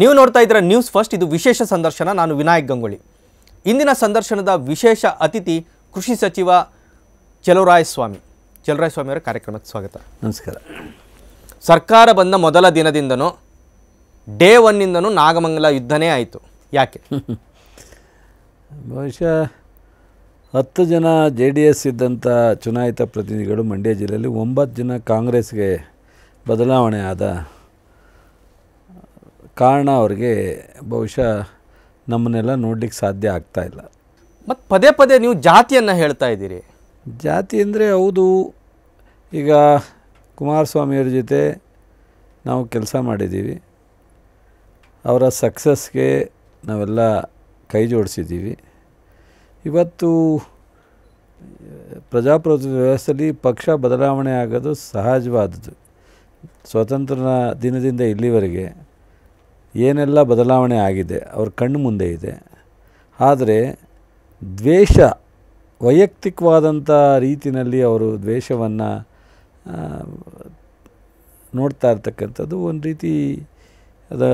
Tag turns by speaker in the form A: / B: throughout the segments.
A: ನೀವು ನೋಡ್ತಾ ಇದ್ದೀರ ನ್ಯೂಸ್ ಫಸ್ಟ್ ಇದು ವಿಶೇಷ ಸಂದರ್ಶನ ನಾನು ವಿನಾಯಕ್ ಗಂಗೊಳ್ಳಿ ಇಂದಿನ ಸಂದರ್ಶನದ ವಿಶೇಷ ಅತಿಥಿ ಕೃಷಿ ಸಚಿವ ಸ್ವಾಮಿ ಚಲುರಾಯಸ್ವಾಮಿ ಅವರ ಕಾರ್ಯಕ್ರಮಕ್ಕೆ ಸ್ವಾಗತ ನಮಸ್ಕಾರ ಸರ್ಕಾರ ಬಂದ ಮೊದಲ ದಿನದಿಂದನೂ ಡೇ ಒನ್ನಿಂದನೂ ನಾಗಮಂಗಲ ಯುದ್ಧನೇ ಆಯಿತು ಯಾಕೆ
B: ಬಹುಶಃ ಹತ್ತು ಜನ ಜೆ ಡಿ ಎಸ್ ಇದ್ದಂಥ ಚುನಾಯಿತ ಪ್ರತಿನಿಧಿಗಳು ಮಂಡ್ಯ ಜಿಲ್ಲೆಯಲ್ಲಿ ಒಂಬತ್ತು ಜನ ಕಾಂಗ್ರೆಸ್ಗೆ ಬದಲಾವಣೆ ಆದ ಕಾರಣ ಅವ್ರಿಗೆ ಬಹುಶಃ ನಮ್ಮನ್ನೆಲ್ಲ ನೋಡಲಿಕ್ಕೆ ಸಾಧ್ಯ ಆಗ್ತಾಯಿಲ್ಲ ಮತ್ತು ಪದೇ ಪದೇ ನೀವು ಜಾತಿಯನ್ನು ಹೇಳ್ತಾ ಇದ್ದೀರಿ ಜಾತಿ ಅಂದರೆ ಹೌದು ಈಗ ಕುಮಾರಸ್ವಾಮಿಯವ್ರ ಜೊತೆ ನಾವು ಕೆಲಸ ಮಾಡಿದ್ದೀವಿ ಅವರ ಸಕ್ಸಸ್ಗೆ ನಾವೆಲ್ಲ ಕೈ ಜೋಡಿಸಿದ್ದೀವಿ ಇವತ್ತು ಪ್ರಜಾಪ್ರಭುತ್ವ ವ್ಯವಸ್ಥೆಯಲ್ಲಿ ಪಕ್ಷ ಬದಲಾವಣೆ ಆಗೋದು ಸಹಜವಾದದ್ದು ಸ್ವತಂತ್ರನ ದಿನದಿಂದ ಇಲ್ಲಿವರೆಗೆ ಏನೆಲ್ಲ ಬದಲಾವಣೆ ಆಗಿದೆ ಅವ್ರ ಕಣ್ಣು ಮುಂದೆ ಇದೆ ಆದರೆ ದ್ವೇಷ ವೈಯಕ್ತಿಕವಾದಂಥ ರೀತಿಯಲ್ಲಿ ಅವರು ದ್ವೇಷವನ್ನು ನೋಡ್ತಾ ಇರ್ತಕ್ಕಂಥದ್ದು ಒಂದು ರೀತಿ ಅದು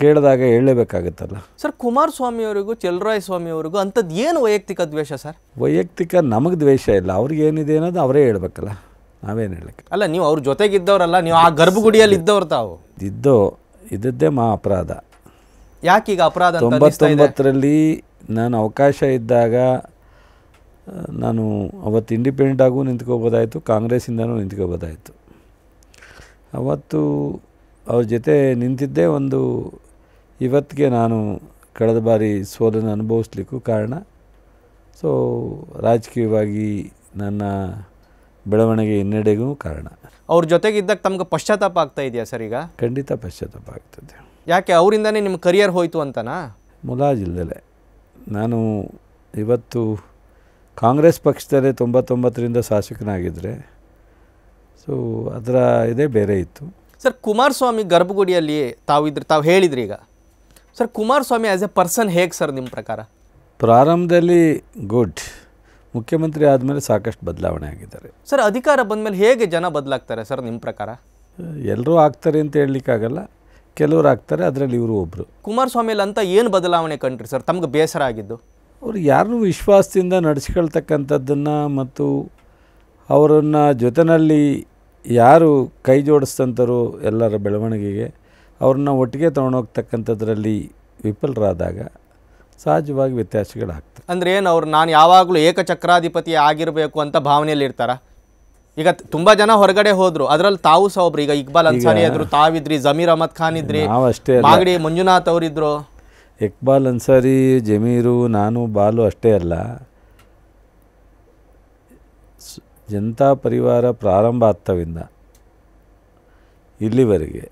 B: ಕೇಳಿದಾಗ ಹೇಳಬೇಕಾಗತ್ತಲ್ಲ
A: ಸರ್ ಕುಮಾರಸ್ವಾಮಿಯವರಿಗೂ ಚಲರಾಯ ಸ್ವಾಮಿಯವರಿಗೂ ಸ್ವಾಮಿ ಅಂಥದ್ದು ಏನು ವೈಯಕ್ತಿಕ ದ್ವೇಷ ಸರ್
B: ವೈಯಕ್ತಿಕ ನಮಗೆ ದ್ವೇಷ ಇಲ್ಲ ಅವ್ರಿಗೆ ಏನಿದೆ ಅನ್ನೋದು ಅವರೇ ಹೇಳ್ಬೇಕಲ್ಲ ನಾವೇನು ಹೇಳಬೇಕು
A: ಅಲ್ಲ ನೀವು ಅವ್ರ ಜೊತೆಗಿದ್ದವರಲ್ಲ ನೀವು ಆ ಗರ್ಭಗುಡಿಯಲ್ಲಿ ಇದ್ದವ್ರು ತಾವು
B: ಇದ್ದೋ ಇದ್ದದ್ದೇ ಮಾ ಅಪರಾಧ
A: ಯಾಕೀಗ ಅಪರಾಧ ತೊಂಬತ್ತೊಂಬತ್ತರಲ್ಲಿ
B: ನಾನು ಅವಕಾಶ ಇದ್ದಾಗ ನಾನು ಅವತ್ತು ಇಂಡಿಪೆಂಡೆಂಟ್ ಆಗೂ ನಿಂತ್ಕೋಬೋದಾಯಿತು ಕಾಂಗ್ರೆಸ್ಸಿಂದನೂ ನಿಂತ್ಕೋಬೋದಾಯಿತು ಅವತ್ತು ಅವ್ರ ಜೊತೆ ನಿಂತಿದ್ದೇ ಒಂದು ಇವತ್ತಿಗೆ ನಾನು ಕಳೆದ ಬಾರಿ ಸೋಲನ್ನು ಅನುಭವಿಸ್ಲಿಕ್ಕೂ ಕಾರಣ ಸೊ ರಾಜಕೀಯವಾಗಿ ನನ್ನ ಬೆಳವಣಿಗೆ ಹಿನ್ನಡೆಗೂ ಕಾರಣ
A: ಅವ್ರ ಜೊತೆಗಿದ್ದಾಗ ತಮ್ಗೆ ಪಶ್ಚಾತ್ತಾಪ ಆಗ್ತಾ ಇದೆಯಾ ಸರ್ ಈಗ
B: ಖಂಡಿತ ಪಶ್ಚಾತ್ತಾಪ ಆಗ್ತದೆ
A: ಯಾಕೆ ಅವರಿಂದನೇ ನಿಮ್ಮ ಕರಿಯರ್ ಹೋಯಿತು ಅಂತನಾ
B: ಮುಲಾಜಿಲ್ದಲೆ ನಾನು ಇವತ್ತು ಕಾಂಗ್ರೆಸ್ ಪಕ್ಷದಲ್ಲೇ ತೊಂಬತ್ತೊಂಬತ್ತರಿಂದ ಶಾಸಕನಾಗಿದ್ದರೆ ಸೊ ಅದರ ಇದೇ ಬೇರೆ ಇತ್ತು
A: ಸರ್ ಕುಮಾರಸ್ವಾಮಿ ಗರ್ಭಗುಡಿಯಲ್ಲಿ ತಾವಿದ್ರೆ ತಾವು ಹೇಳಿದ್ರಿ ಈಗ sir Kumaraswamy as a person ಹೇಗೆ ಸರ್ ನಿಮ್ಮ ಪ್ರಕಾರ
B: ಪ್ರಾರಂಭದಲ್ಲಿ ಗುಡ್ ಮುಖ್ಯಮಂತ್ರಿ ಆದಮೇಲೆ ಸಾಕಷ್ಟು ಬದಲಾವಣೆ ಆಗಿದ್ದಾರೆ
A: ಸರ್ ಅಧಿಕಾರ ಬಂದಮೇಲೆ ಹೇಗೆ ಜನ ಬದಲಾಗ್ತಾರೆ ಸರ್ ನಿಮ್ಮ ಪ್ರಕಾರ
B: ಎಲ್ಲರೂ ಆಗ್ತಾರೆ ಅಂತ ಹೇಳಲಿಕ್ಕಾಗಲ್ಲ ಕೆಲವರು ಆಗ್ತಾರೆ ಅದರಲ್ಲಿ ಇವರು ಒಬ್ಬರು
A: ಕುಮಾರಸ್ವಾಮಿಯಲ್ಲಿ ಅಂತ ಏನು ಬದಲಾವಣೆ ಕಂಡ್ರಿ ಸರ್ ತಮಗೆ ಬೇಸರ ಆಗಿದ್ದು
B: ಅವರು ಯಾರನ್ನೂ ವಿಶ್ವಾಸದಿಂದ ನಡೆಸ್ಕೊಳ್ತಕ್ಕಂಥದ್ದನ್ನು ಮತ್ತು ಅವರನ್ನು ಜೊತೆಯಲ್ಲಿ ಯಾರು ಕೈ ಜೋಡಿಸ್ತಂತಾರೋ ಎಲ್ಲರ ಬೆಳವಣಿಗೆಗೆ ಅವ್ರನ್ನ ಒಟ್ಟಿಗೆ ತೊಗೊಂಡೋಗ್ತಕ್ಕಂಥದ್ರಲ್ಲಿ ವಿಫಲರಾದಾಗ ಸಹಜವಾಗಿ ವ್ಯತ್ಯಾಸಗಳಾಗ್ತವೆ
A: ಅಂದ್ರೆ ಏನು ಅವ್ರು ನಾನು ಯಾವಾಗಲೂ ಏಕಚಕ್ರಾಧಿಪತಿ ಆಗಿರಬೇಕು ಅಂತ ಭಾವನೆಯಲ್ಲಿ ಇರ್ತಾರ ಈಗ ತುಂಬ ಜನ ಹೊರಗಡೆ ಹೋದ್ರು ಅದರಲ್ಲಿ ತಾವು ಸಹ ಒಬ್ರು ಈಗ ಇಕ್ಬಾಲ್ ಅನ್ಸಾರಿ ಇದ್ರು ತಾವಿದ್ರಿ ಜಮೀರ್ ಅಹಮದ್ ಖಾನ್ ಇದ್ರಿ ಅಷ್ಟೇ ಮಾಗಡಿ ಮಂಜುನಾಥ್ ಅವರಿದ್ರು
B: ಇಕ್ಬಾಲ್ ಅನ್ಸಾರಿ ಜಮೀರು ನಾನು ಬಾಲು ಅಷ್ಟೇ ಅಲ್ಲ ಜನತಾ ಪರಿವಾರ ಪ್ರಾರಂಭ ಆಗ್ತವಿಂದ ಇಲ್ಲಿವರೆಗೆ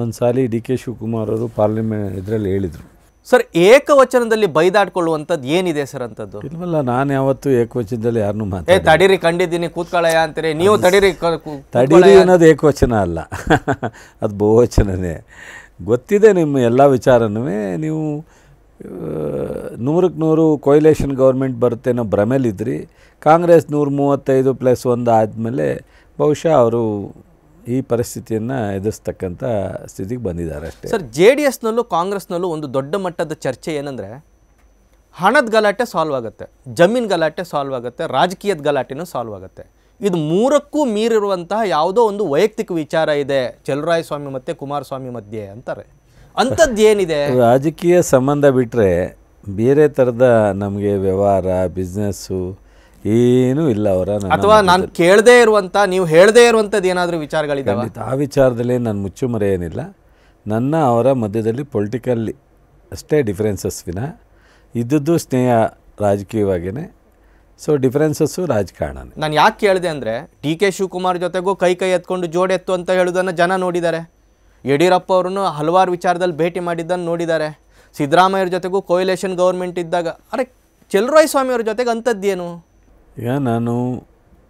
B: ಒಂದು ಸಾಲಿ ಡಿ ಕೆ ಶಿವಕುಮಾರ್ ಅವರು ಪಾರ್ಲಿಮೆಂಟ್ ಇದರಲ್ಲಿ ಹೇಳಿದರು
A: ಸರ್ ಏಕವಚನದಲ್ಲಿ ಬೈದಾಡ್ಕೊಳ್ಳುವಂಥದ್ದು ಏನಿದೆ ಸರ್ ಅಂಥದ್ದು
B: ಇಲ್ವಲ್ಲ ನಾನು ಯಾವತ್ತೂ ಏಕವಚನದಲ್ಲಿ ಯಾರನ್ನೂ ಮಾತಾಡ ಏ
A: ತಡೀರಿ ಕಂಡಿದ್ದೀನಿ ಕೂತ್ಕೊಳ್ಳಯ ಅಂತೀರಿ ನೀವು ತಡೀರಿ ತಡೀರಿ ಅನ್ನೋದು
B: ಏಕವಚನ ಅಲ್ಲ ಅದು ಬಹುವಚನನೇ ಗೊತ್ತಿದೆ ನಿಮ್ಮ ಎಲ್ಲ ವಿಚಾರನೂ ನೀವು ನೂರಕ್ಕೆ ನೂರು ಕೊಯ್ಲೇಷನ್ ಗೌರ್ಮೆಂಟ್ ಬರುತ್ತೆ ಅನ್ನೋ ಭ್ರಮೇಲಿದ್ರಿ ಕಾಂಗ್ರೆಸ್ ನೂರು ಮೂವತ್ತೈದು ಪ್ಲಸ್ ಒಂದು ಆದಮೇಲೆ ಬಹುಶಃ ಅವರು ಈ ಪರಿಸ್ಥಿತಿಯನ್ನು ಎದುರಿಸ್ತಕ್ಕಂಥ ಸ್ಥಿತಿಗೆ ಬಂದಿದ್ದಾರೆ ಅಷ್ಟೇ ಸರ್
A: ಜೆ ಡಿ ಎಸ್ನಲ್ಲೂ ಕಾಂಗ್ರೆಸ್ನಲ್ಲೂ ಒಂದು ದೊಡ್ಡ ಮಟ್ಟದ ಚರ್ಚೆ ಏನಂದರೆ ಹಣದ ಗಲಾಟೆ ಸಾಲ್ವ್ ಆಗುತ್ತೆ ಜಮೀನು ಗಲಾಟೆ ಸಾಲ್ವ್ ಆಗುತ್ತೆ ರಾಜಕೀಯದ ಗಲಾಟೆನೂ ಸಾಲ್ವ್ ಆಗುತ್ತೆ ಇದು ಮೂರಕ್ಕೂ ಮೀರಿರುವಂತಹ ಯಾವುದೋ ಒಂದು ವೈಯಕ್ತಿಕ ವಿಚಾರ ಇದೆ ಸ್ವಾಮಿ ಮತ್ತು ಕುಮಾರಸ್ವಾಮಿ ಮಧ್ಯೆ ಅಂತಾರೆ ಅಂಥದ್ದೇನಿದೆ
B: ರಾಜಕೀಯ ಸಂಬಂಧ ಬಿಟ್ಟರೆ ಬೇರೆ ಥರದ ನಮಗೆ ವ್ಯವಹಾರ ಬಿಸ್ನೆಸ್ಸು ಏನೂ ಇಲ್ಲ ಅವರ ಅಥವಾ ನಾನು ಕೇಳದೇ
A: ಇರುವಂಥ ನೀವು ಹೇಳದೇ ಇರುವಂಥದ್ದು ಏನಾದರೂ ವಿಚಾರಗಳಿದ್ದಾವೆ
B: ಆ ವಿಚಾರದಲ್ಲಿ ನಾನು ಮುಚ್ಚುಮರೆ ಏನಿಲ್ಲ ನನ್ನ ಅವರ ಮಧ್ಯದಲ್ಲಿ ಪೊಲಿಟಿಕಲ್ ಅಷ್ಟೇ ಡಿಫ್ರೆನ್ಸಸ್ ವಿನ ಇದ್ದದ್ದು ಸ್ನೇಹ ರಾಜಕೀಯವಾಗಿಯೇ ಸೊ ಡಿಫ್ರೆನ್ಸಸ್ಸು ರಾಜಕಾರಣ
A: ನಾನು ಯಾಕೆ ಕೇಳಿದೆ ಅಂದರೆ ಡಿ ಕೆ ಶಿವಕುಮಾರ್ ಜೊತೆಗೂ ಕೈ ಕೈ ಎತ್ಕೊಂಡು ಜೋಡೆತ್ತು ಅಂತ ಹೇಳೋದನ್ನು ಜನ ನೋಡಿದ್ದಾರೆ ಯಡಿಯೂರಪ್ಪ ಅವ್ರನ್ನು ಹಲವಾರು ವಿಚಾರದಲ್ಲಿ ಭೇಟಿ ಮಾಡಿದ್ದನ್ನು ನೋಡಿದ್ದಾರೆ ಸಿದ್ಧರಾಮಯ್ಯರ ಜೊತೆಗೂ ಕೋಯಿಲೇಷನ್ ಗೌರ್ಮೆಂಟ್ ಇದ್ದಾಗ ಅರೆ ಸ್ವಾಮಿ ಸ್ವಾಮಿಯವ್ರ ಜೊತೆಗೆ ಅಂಥದ್ದೇನು
B: ಈಗ ನಾನು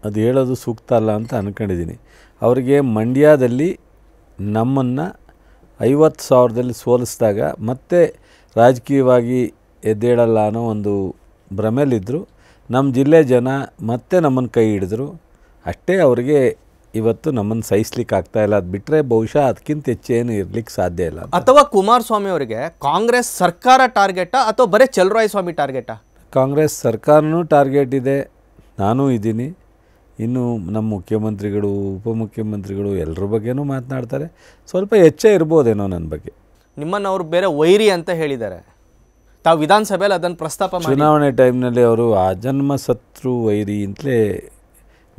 B: ಅದು ಹೇಳೋದು ಸೂಕ್ತ ಅಲ್ಲ ಅಂತ ಅಂದ್ಕೊಂಡಿದ್ದೀನಿ ಅವರಿಗೆ ಮಂಡ್ಯದಲ್ಲಿ ನಮ್ಮನ್ನು ಐವತ್ತು ಸಾವಿರದಲ್ಲಿ ಸೋಲಿಸಿದಾಗ ಮತ್ತೆ ರಾಜಕೀಯವಾಗಿ ಎದ್ದೇಳಲ್ಲ ಅನ್ನೋ ಒಂದು ಭ್ರಮೆಯಲ್ಲಿದ್ದರು ನಮ್ಮ ಜಿಲ್ಲೆ ಜನ ಮತ್ತೆ ನಮ್ಮನ್ನು ಕೈ ಹಿಡಿದ್ರು ಅಷ್ಟೇ ಅವರಿಗೆ ಇವತ್ತು ನಮ್ಮನ್ನು ಸಹಿಸ್ಲಿಕ್ಕೆ ಆಗ್ತಾ ಇಲ್ಲ ಅದು ಬಿಟ್ಟರೆ ಬಹುಶಃ ಅದಕ್ಕಿಂತ ಹೆಚ್ಚೇನು ಇರಲಿಕ್ಕೆ ಸಾಧ್ಯ ಇಲ್ಲ
A: ಅಥವಾ ಕುಮಾರಸ್ವಾಮಿ ಅವರಿಗೆ ಕಾಂಗ್ರೆಸ್ ಸರ್ಕಾರ ಟಾರ್ಗೆಟಾ ಅಥವಾ ಬರೀ ಚಲರಾಯ ಸ್ವಾಮಿ ಟಾರ್ಗೆಟಾ
B: ಕಾಂಗ್ರೆಸ್ ಸರ್ಕಾರನೂ ಟಾರ್ಗೆಟ್ ಇದೆ ನಾನು ಇದ್ದೀನಿ ಇನ್ನು ನಮ್ಮ ಮುಖ್ಯಮಂತ್ರಿಗಳು ಉಪಮುಖ್ಯಮಂತ್ರಿಗಳು ಎಲ್ಲರ ಬಗ್ಗೆನೂ ಮಾತನಾಡ್ತಾರೆ ಸ್ವಲ್ಪ ಹೆಚ್ಚ ಇರ್ಬೋದೇನೋ ನನ್ನ ಬಗ್ಗೆ
A: ನಿಮ್ಮನ್ನು ಅವರು ಬೇರೆ ವೈರಿ ಅಂತ ಹೇಳಿದ್ದಾರೆ ತಾವು ವಿಧಾನಸಭೆಯಲ್ಲಿ ಅದನ್ನು ಪ್ರಸ್ತಾಪ ಚುನಾವಣೆ
B: ಟೈಮ್ನಲ್ಲಿ ಅವರು ಅಜನ್ಮ ಸತ್ರು ವೈರಿ ಅಂತಲೇ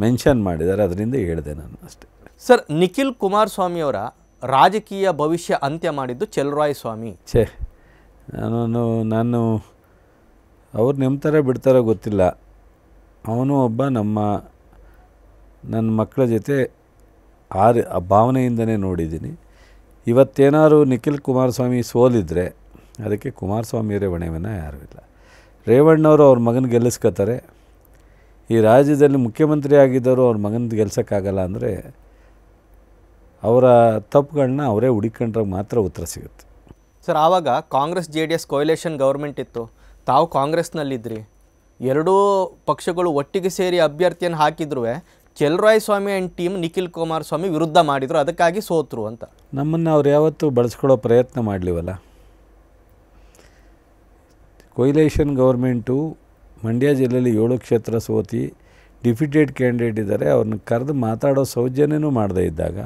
B: ಮೆನ್ಷನ್ ಮಾಡಿದ್ದಾರೆ ಅದರಿಂದ ಹೇಳಿದೆ ನಾನು ಅಷ್ಟೇ
A: ಸರ್ ನಿಖಿಲ್ ಕುಮಾರಸ್ವಾಮಿಯವರ ರಾಜಕೀಯ ಭವಿಷ್ಯ ಅಂತ್ಯ ಮಾಡಿದ್ದು ಚೆಲ್ರಾಯ್ ಸ್ವಾಮಿ
B: ಛೇ ನಾನು ನಾನು ಅವ್ರು ಥರ ಬಿಡ್ತಾರೋ ಗೊತ್ತಿಲ್ಲ ಅವನು ಒಬ್ಬ ನಮ್ಮ ನನ್ನ ಮಕ್ಕಳ ಜೊತೆ ಆ ಭಾವನೆಯಿಂದನೇ ನೋಡಿದ್ದೀನಿ ಇವತ್ತೇನಾದ್ರು ನಿಖಿಲ್ ಕುಮಾರಸ್ವಾಮಿ ಸೋಲಿದ್ರೆ ಅದಕ್ಕೆ ಕುಮಾರಸ್ವಾಮಿಯವರೇ ಹೊಣೆವನ್ನ ಯಾರೂ ಇಲ್ಲ ರೇವಣ್ಣವರು ಅವ್ರ ಮಗನ ಗೆಲ್ಲಿಸ್ಕೋತಾರೆ ಈ ರಾಜ್ಯದಲ್ಲಿ ಮುಖ್ಯಮಂತ್ರಿ ಆಗಿದ್ದವರು ಅವ್ರ ಮಗನ ಗೆಲ್ಸೋಕ್ಕಾಗಲ್ಲ ಅಂದರೆ ಅವರ ತಪ್ಪುಗಳನ್ನ ಅವರೇ ಹುಡುಕೊಂಡ್ರೆ ಮಾತ್ರ ಉತ್ತರ ಸಿಗುತ್ತೆ
A: ಸರ್ ಆವಾಗ Congress J D S coalition government ಇತ್ತು ತಾವು ಕಾಂಗ್ರೆಸ್ನಲ್ಲಿದ್ದಿರಿ ಎರಡೂ ಪಕ್ಷಗಳು ಒಟ್ಟಿಗೆ ಸೇರಿ ಅಭ್ಯರ್ಥಿಯನ್ನು ಹಾಕಿದ್ರು Chaluvarayaswamy and team Nikhil Kumaraswamy ವಿರುದ್ಧ ಮಾಡಿದರು ಅದಕ್ಕಾಗಿ ಸೋತರು ಅಂತ
B: ನಮ್ಮನ್ನು ಅವ್ರು ಯಾವತ್ತೂ ಬಳಸ್ಕೊಳ್ಳೋ ಪ್ರಯತ್ನ ಮಾಡಲಿವಲ್ಲ ಕೊಯ್ಲೇಷನ್ ಗೌರ್ಮೆಂಟು ಮಂಡ್ಯ ಜಿಲ್ಲೆಯಲ್ಲಿ ಏಳು ಕ್ಷೇತ್ರ ಸೋತಿ ಡಿಫಿಟೆಡ್ ಕ್ಯಾಂಡಿಡೇಟ್ ಇದ್ದಾರೆ ಅವ್ರನ್ನ ಕರೆದು ಮಾತಾಡೋ ಸೌಜನ್ಯನೂ ಮಾಡದೇ ಇದ್ದಾಗ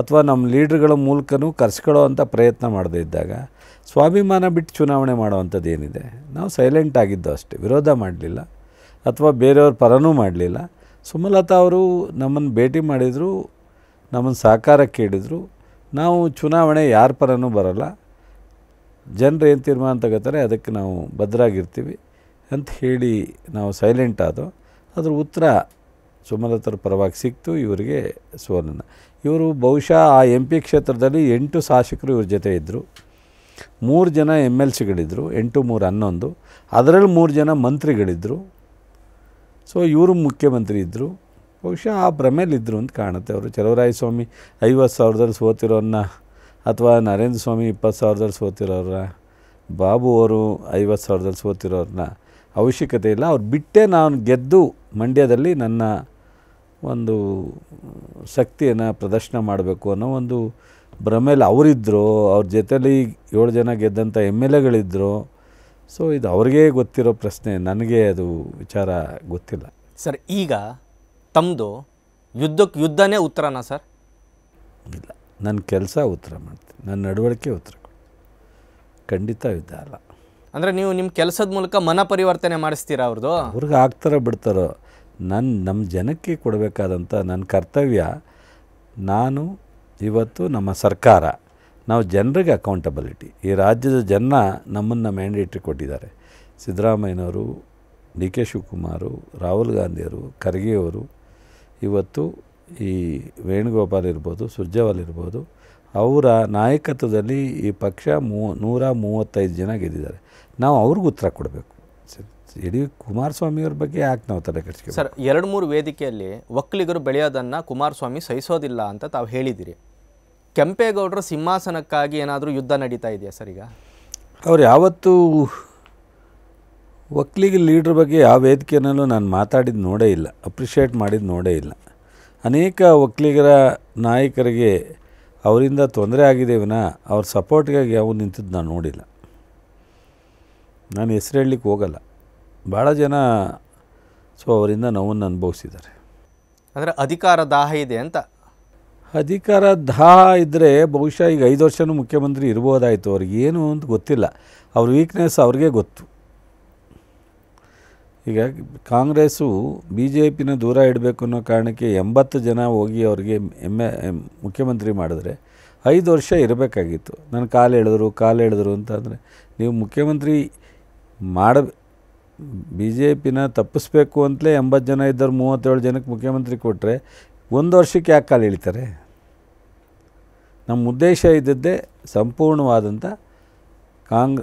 B: ಅಥವಾ ನಮ್ಮ ಲೀಡ್ರ್ಗಳ ಮೂಲಕನೂ ಕರೆಸ್ಕೊಳ್ಳೋ ಅಂಥ ಪ್ರಯತ್ನ ಮಾಡದೇ ಇದ್ದಾಗ ಸ್ವಾಭಿಮಾನ ಬಿಟ್ಟು ಚುನಾವಣೆ ಮಾಡುವಂಥದ್ದು ಏನಿದೆ ನಾವು ಸೈಲೆಂಟ್ ಆಗಿದ್ದು ಅಷ್ಟೇ ವಿರೋಧ ಮಾಡಲಿಲ್ಲ ಅಥವಾ ಬೇರೆಯವ್ರ ಪರನೂ ಮಾಡಲಿಲ್ಲ ಸುಮಲತಾ ಅವರು ನಮ್ಮನ್ನು ಭೇಟಿ ಮಾಡಿದರು ನಮ್ಮನ್ನು ಸಹಕಾರ ಕೇಳಿದರು ನಾವು ಚುನಾವಣೆ ಯಾರ ಪರನೂ ಬರಲ್ಲ ಜನರು ಏನು ತೀರ್ಮಾನ ತಗೋತಾರೆ ಅದಕ್ಕೆ ನಾವು ಭದ್ರಾಗಿರ್ತೀವಿ ಅಂತ ಹೇಳಿ ನಾವು ಸೈಲೆಂಟ್ ಆದೋ ಅದ್ರ ಉತ್ತರ ಸುಮಲತರ ಪರವಾಗಿ ಸಿಕ್ತು ಇವರಿಗೆ ಸೋಲನ್ನು ಇವರು ಬಹುಶಃ ಆ ಎಂ ಪಿ ಕ್ಷೇತ್ರದಲ್ಲಿ ಎಂಟು ಶಾಸಕರು ಇವ್ರ ಜೊತೆ ಇದ್ದರು ಮೂರು ಜನ ಎಮ್ ಎಲ್ ಸಿಗಳಿದ್ದರು ಎಂಟು ಮೂರು ಹನ್ನೊಂದು ಅದರಲ್ಲಿ ಮೂರು ಜನ ಮಂತ್ರಿಗಳಿದ್ದರು ಸೊ ಇವರು ಮುಖ್ಯಮಂತ್ರಿ ಇದ್ದರು ಬಹುಶಃ ಆ ಭ್ರಮೇಲಿದ್ದರು ಅಂತ ಕಾಣುತ್ತೆ ಅವರು ಚಲವರಾಯ ಸ್ವಾಮಿ ಐವತ್ತು ಸಾವಿರದಲ್ಲಿ ಸೋತಿರೋರ್ನ ಅಥವಾ ನರೇಂದ್ರ ಸ್ವಾಮಿ ಇಪ್ಪತ್ತು ಸಾವಿರದಲ್ಲಿ ಸೋತಿರೋರ ಬಾಬು ಅವರು ಐವತ್ತು ಸಾವಿರದಲ್ಲಿ ಸೋತಿರೋರನ್ನ ಅವಶ್ಯಕತೆ ಇಲ್ಲ ಅವ್ರು ಬಿಟ್ಟೆ ನಾನು ಗೆದ್ದು ಮಂಡ್ಯದಲ್ಲಿ ನನ್ನ ಒಂದು ಶಕ್ತಿಯನ್ನು ಪ್ರದರ್ಶನ ಮಾಡಬೇಕು ಅನ್ನೋ ಒಂದು ಭ್ರಮೇಲಿ ಅವರಿದ್ದರು ಅವ್ರ ಜೊತೇಲಿ ಏಳು ಜನ ಗೆದ್ದಂಥ ಎಮ್ ಎಲ್ ಎಗಳಿದ್ದರು ಸೊ ಇದು ಅವ್ರಿಗೇ ಗೊತ್ತಿರೋ ಪ್ರಶ್ನೆ ನನಗೆ ಅದು ವಿಚಾರ ಗೊತ್ತಿಲ್ಲ
A: ಸರ್ ಈಗ ತಮ್ಮದು ಯುದ್ಧಕ್ಕೆ ಯುದ್ಧನೇ ಉತ್ತರನಾ ಸರ್
B: ಇಲ್ಲ ನನ್ನ ಕೆಲಸ ಉತ್ತರ ಮಾಡ್ತೀನಿ ನನ್ನ ನಡವಳಿಕೆ ಉತ್ತರ ಖಂಡಿತ ಯುದ್ಧ ಅಲ್ಲ
A: ಅಂದರೆ ನೀವು ನಿಮ್ಮ ಕೆಲಸದ ಮೂಲಕ ಮನ ಪರಿವರ್ತನೆ ಮಾಡಿಸ್ತೀರಾ ಅವ್ರದ್ದು
B: ಅವ್ರಿಗೆ ಆಗ್ತಾರ ಬಿಡ್ತಾರೋ ನನ್ನ ನಮ್ಮ ಜನಕ್ಕೆ ಕೊಡಬೇಕಾದಂಥ ನನ್ನ ಕರ್ತವ್ಯ ನಾನು ಇವತ್ತು ನಮ್ಮ ಸರ್ಕಾರ ನಾವು ಜನರಿಗೆ ಅಕೌಂಟಬಿಲಿಟಿ ಈ ರಾಜ್ಯದ ಜನ ನಮ್ಮನ್ನು ಮ್ಯಾಂಡೇಟ್ರಿ ಕೊಟ್ಟಿದ್ದಾರೆ ಸಿದ್ದರಾಮಯ್ಯನವರು ಡಿ ಕೆ ಶಿವಕುಮಾರು ರಾಹುಲ್ ಗಾಂಧಿಯವರು ಖರ್ಗೆಯವರು ಇವತ್ತು ಈ ವೇಣುಗೋಪಾಲ್ ಇರ್ಬೋದು ಸುರ್ಜೇವಾಲ್ ಇರ್ಬೋದು ಅವರ ನಾಯಕತ್ವದಲ್ಲಿ ಈ ಪಕ್ಷ ಮೂ ನೂರ ಮೂವತ್ತೈದು ಜನ ಗೆದ್ದಿದ್ದಾರೆ ನಾವು ಅವ್ರಿಗೆ ಉತ್ತರ ಕೊಡಬೇಕು ಇಡೀ ಕುಮಾರಸ್ವಾಮಿಯವ್ರ ಬಗ್ಗೆ ಯಾಕೆ ನಾವು ತಲೆ ಕೆಡಿಸ್ತೀವಿ
A: ಸರ್ ಎರಡು ಮೂರು ವೇದಿಕೆಯಲ್ಲಿ ಒಕ್ಕಲಿಗರು ಬೆಳೆಯೋದನ್ನು ಕುಮಾರಸ್ವಾಮಿ ಸಹಿಸೋದಿಲ್ಲ ಅಂತ ತಾವು ಹೇಳಿದ್ದೀರಿ ಕೆಂಪೇಗೌಡರು ಸಿಂಹಾಸನಕ್ಕಾಗಿ ಏನಾದರೂ ಯುದ್ಧ ನಡೀತಾ ಇದೆಯಾ ಸರ್ ಈಗ
B: ಅವ್ರು ಯಾವತ್ತೂ ಒಕ್ಕಲಿಗ ಲೀಡ್ರ್ ಬಗ್ಗೆ ಯಾವ ವೇದಿಕೆಯಲ್ಲೂ ನಾನು ಮಾತಾಡಿದ ನೋಡೇ ಇಲ್ಲ ಅಪ್ರಿಷಿಯೇಟ್ ಮಾಡಿದ ನೋಡೇ ಇಲ್ಲ ಅನೇಕ ಒಕ್ಕಲಿಗರ ನಾಯಕರಿಗೆ ಅವರಿಂದ ತೊಂದರೆ ಆಗಿದೆ ವಿನ ಅವ್ರ ಸಪೋರ್ಟ್ಗಾಗಿ ಯಾವ ನಿಂತಿದ್ದು ನಾನು ನೋಡಿಲ್ಲ ನಾನು ಹೆಸರು ಹೇಳಲಿಕ್ಕೆ ಹೋಗಲ್ಲ ಭಾಳ ಜನ ಸೊ ಅವರಿಂದ ನೋವನ್ನು ಅನುಭವಿಸಿದ್ದಾರೆ
A: ಅಂದರೆ ಅಧಿಕಾರ ದಾಹ ಇದೆ ಅಂತ
B: ಅಧಿಕಾರ ಧಾ ಇದ್ದರೆ ಬಹುಶಃ ಈಗ ಐದು ವರ್ಷವೂ ಮುಖ್ಯಮಂತ್ರಿ ಇರ್ಬೋದಾಯಿತು ಅವ್ರಿಗೆ ಏನು ಅಂತ ಗೊತ್ತಿಲ್ಲ ಅವ್ರ ವೀಕ್ನೆಸ್ ಅವ್ರಿಗೆ ಗೊತ್ತು ಈಗ ಕಾಂಗ್ರೆಸ್ಸು ಬಿ ಜೆ ಪಿನ ದೂರ ಇಡಬೇಕು ಅನ್ನೋ ಕಾರಣಕ್ಕೆ ಎಂಬತ್ತು ಜನ ಹೋಗಿ ಅವ್ರಿಗೆ ಎಮ್ ಮುಖ್ಯಮಂತ್ರಿ ಮಾಡಿದ್ರೆ ಐದು ವರ್ಷ ಇರಬೇಕಾಗಿತ್ತು ನಾನು ಕಾಲು ಎಳೆದ್ರು ಕಾಲು ಎಳೆದ್ರು ಅಂತಂದರೆ ನೀವು ಮುಖ್ಯಮಂತ್ರಿ ಮಾಡ ಬಿ ಜೆ ಪಿನ ತಪ್ಪಿಸ್ಬೇಕು ಅಂತಲೇ ಎಂಬತ್ತು ಜನ ಇದ್ದರು ಮೂವತ್ತೇಳು ಜನಕ್ಕೆ ಮುಖ್ಯಮಂತ್ರಿ ಕೊಟ್ಟರೆ ಒಂದು ವರ್ಷಕ್ಕೆ ಯಾಕೆ ಕಾಲು ಇಳಿತಾರೆ ನಮ್ಮ ಉದ್ದೇಶ ಇದ್ದದ್ದೇ ಸಂಪೂರ್ಣವಾದಂಥ ಕಾಂಗ್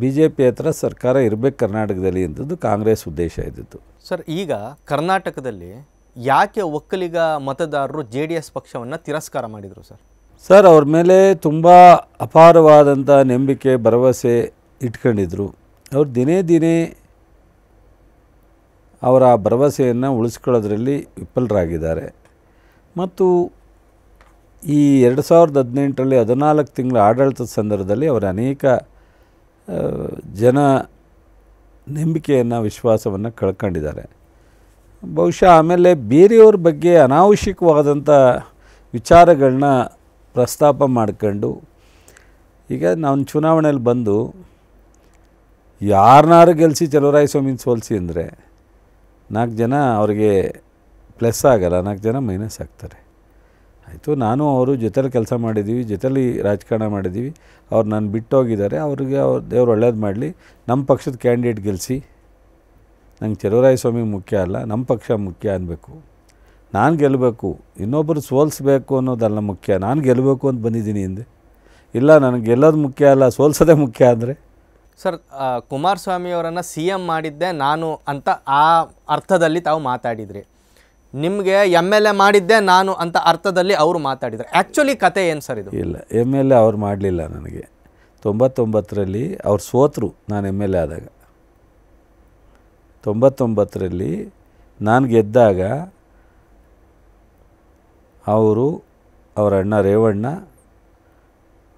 B: ಬಿ ಜೆ ಪಿ ಹತ್ರ ಸರ್ಕಾರ ಇರಬೇಕು ಕರ್ನಾಟಕದಲ್ಲಿ ಅಂತದ್ದು ಕಾಂಗ್ರೆಸ್ ಉದ್ದೇಶ ಇದ್ದಿತ್ತು
A: ಸರ್ ಈಗ ಕರ್ನಾಟಕದಲ್ಲಿ ಯಾಕೆ ಒಕ್ಕಲಿಗ ಮತದಾರರು ಜೆ ಡಿ ಎಸ್ ಪಕ್ಷವನ್ನು ತಿರಸ್ಕಾರ ಮಾಡಿದರು ಸರ್
B: ಸರ್ ಅವ್ರ ಮೇಲೆ ತುಂಬ ಅಪಾರವಾದಂಥ ನಂಬಿಕೆ ಭರವಸೆ ಇಟ್ಕೊಂಡಿದ್ರು ಅವ್ರು ದಿನೇ ದಿನೇ ಅವರ ಭರವಸೆಯನ್ನು ಉಳಿಸ್ಕೊಳ್ಳೋದ್ರಲ್ಲಿ ವಿಫಲರಾಗಿದ್ದಾರೆ ಮತ್ತು ಈ ಎರಡು ಸಾವಿರದ ಹದಿನೆಂಟರಲ್ಲಿ ಹದಿನಾಲ್ಕು ತಿಂಗಳ ಆಡಳಿತದ ಸಂದರ್ಭದಲ್ಲಿ ಅವರು ಅನೇಕ ಜನ ನಂಬಿಕೆಯನ್ನು ವಿಶ್ವಾಸವನ್ನು ಕಳ್ಕೊಂಡಿದ್ದಾರೆ ಬಹುಶಃ ಆಮೇಲೆ ಬೇರೆಯವ್ರ ಬಗ್ಗೆ ಅನಾವಶ್ಯಕವಾದಂಥ ವಿಚಾರಗಳನ್ನ ಪ್ರಸ್ತಾಪ ಮಾಡ್ಕೊಂಡು ಈಗ ನಾನು ಚುನಾವಣೆಯಲ್ಲಿ ಬಂದು ಯಾರನ್ನಾರು ಗೆಲ್ಲಿಸಿ ಚಲುವರಾಯ ಸ್ವಾಮಿ ಸೋಲಿಸಿ ಅಂದರೆ ನಾಲ್ಕು ಜನ ಅವರಿಗೆ ಪ್ಲಸ್ ಆಗಲ್ಲ ನಾಲ್ಕು ಜನ ಮೈನಸ್ ಆಗ್ತಾರೆ ಆಯಿತು ನಾನು ಅವರು ಜೊತೆಲಿ ಕೆಲಸ ಮಾಡಿದ್ದೀವಿ ಜೊತೆಲಿ ರಾಜಕಾರಣ ಮಾಡಿದ್ದೀವಿ ಅವ್ರು ನಾನು ಬಿಟ್ಟೋಗಿದ್ದಾರೆ ಅವ್ರಿಗೆ ಅವ್ರು ದೇವ್ರು ಒಳ್ಳೇದು ಮಾಡಲಿ ನಮ್ಮ ಪಕ್ಷದ ಕ್ಯಾಂಡಿಡೇಟ್ ಗೆಲ್ಲಿಸಿ ನಂಗೆ ಚಲುವರಾಯಸ್ವಾಮಿ ಮುಖ್ಯ ಅಲ್ಲ ನಮ್ಮ ಪಕ್ಷ ಮುಖ್ಯ ಅನ್ನಬೇಕು ನಾನು ಗೆಲ್ಲಬೇಕು ಇನ್ನೊಬ್ಬರು ಸೋಲಿಸ್ಬೇಕು ಅನ್ನೋದಲ್ಲ ಮುಖ್ಯ ನಾನು ಗೆಲ್ಲಬೇಕು ಅಂತ ಬಂದಿದ್ದೀನಿ ಹಿಂದೆ ಇಲ್ಲ ನನಗೆ ಗೆಲ್ಲೋದು ಮುಖ್ಯ ಅಲ್ಲ ಸೋಲ್ಸೋದೇ ಮುಖ್ಯ ಅಂದರೆ
A: ಸರ್ ಕುಮಾರಸ್ವಾಮಿಯವರನ್ನು ಸಿ ಎಮ್ ಮಾಡಿದ್ದೆ ನಾನು ಅಂತ ಆ ಅರ್ಥದಲ್ಲಿ ತಾವು ಮಾತಾಡಿದ್ರಿ ನಿಮಗೆ ಎಮ್ ಎಲ್ ಎ ಮಾಡಿದ್ದೆ ನಾನು ಅಂತ ಅರ್ಥದಲ್ಲಿ ಅವರು ಮಾತಾಡಿದರು ಆ್ಯಕ್ಚುಲಿ ಕತೆ ಏನು ಸರ್ ಇದು
B: ಇಲ್ಲ ಎಮ್ ಎಲ್ ಎ ಅವ್ರು ಮಾಡಲಿಲ್ಲ ನನಗೆ ತೊಂಬತ್ತೊಂಬತ್ತರಲ್ಲಿ ಅವ್ರು ಸೋತರು ನಾನು ಎಮ್ ಎಲ್ ಎ ಆದಾಗ ತೊಂಬತ್ತೊಂಬತ್ತರಲ್ಲಿ ನಾನು ಗೆದ್ದಾಗ ಅವರು ಅವರ ಅಣ್ಣ ರೇವಣ್ಣ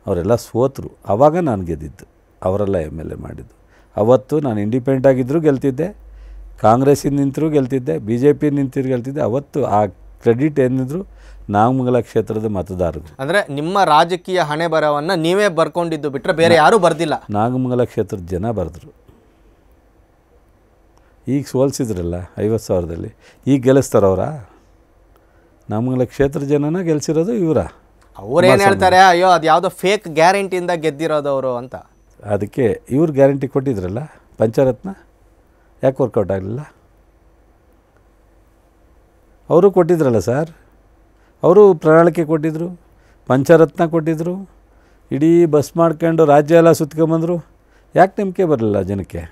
B: ಅವರೆಲ್ಲ ಸೋತರು ಆವಾಗ ನಾನು ಗೆದ್ದಿದ್ದು ಅವರೆಲ್ಲ ಎಮ್ ಎಲ್ ಎ ಮಾಡಿದ್ದು ಅವತ್ತು ನಾನು ಇಂಡಿಪೆಂಡೆಂಟ್ ಆಗಿದ್ದರೂ ಗೆಲ್ತಿದ್ದೆ ಕಾಂಗ್ರೆಸ್ಸಿನ ನಿಂತರೂ ಗೆಲ್ತಿದ್ದೆ ಬಿ ಜೆ ಪಿ ನಿಂತಿರು ಗೆಲ್ತಿದ್ದೆ ಅವತ್ತು ಆ ಕ್ರೆಡಿಟ್ ಏನಿದ್ರು ನಾಗಮಂಗಲ ಕ್ಷೇತ್ರದ ಮತದಾರರು
A: ಅಂದರೆ ನಿಮ್ಮ ರಾಜಕೀಯ ಹಣೆ ಬರವನ್ನು ನೀವೇ ಬರ್ಕೊಂಡಿದ್ದು ಬಿಟ್ಟರೆ ಬೇರೆ ಯಾರೂ ಬರ್ದಿಲ್ಲ
B: ನಾಗಮಂಗಲ ಕ್ಷೇತ್ರದ ಜನ ಬರೆದ್ರು ಈಗ ಸೋಲ್ಸಿದ್ರಲ್ಲ ಐವತ್ತು ಸಾವಿರದಲ್ಲಿ ಈಗ ಗೆಲ್ಲಿಸ್ತಾರವ್ರ ನಾಮಂಗಲ ಕ್ಷೇತ್ರದ ಜನನ ಗೆಲ್ಸಿರೋದು ಇವರ ಏನು ಹೇಳ್ತಾರೆ
A: ಅಯ್ಯೋ ಅದು ಯಾವುದೋ ಫೇಕ್ ಗ್ಯಾರಂಟಿಯಿಂದ ಗೆದ್ದಿರೋದು ಅವರು ಅಂತ
B: ಅದಕ್ಕೆ ಇವ್ರು ಗ್ಯಾರಂಟಿ ಕೊಟ್ಟಿದ್ರಲ್ಲ ಪಂಚರತ್ನ ಯಾಕೆ ವರ್ಕೌಟ್ ಆಗಲಿಲ್ಲ ಅವರು ಕೊಟ್ಟಿದ್ರಲ್ಲ ಸರ್ ಅವರು ಪ್ರಣಾಳಿಕೆ ಕೊಟ್ಟಿದ್ದರು ಪಂಚರತ್ನ ಕೊಟ್ಟಿದ್ದರು ಇಡೀ ಬಸ್ ಮಾಡ್ಕೊಂಡು ರಾಜ್ಯ ಎಲ್ಲ ಸುತ್ಕೊಂಬಂದರು ಯಾಕೆ ನಂಬಿಕೆ ಬರಲಿಲ್ಲ ಜನಕ್ಕೆ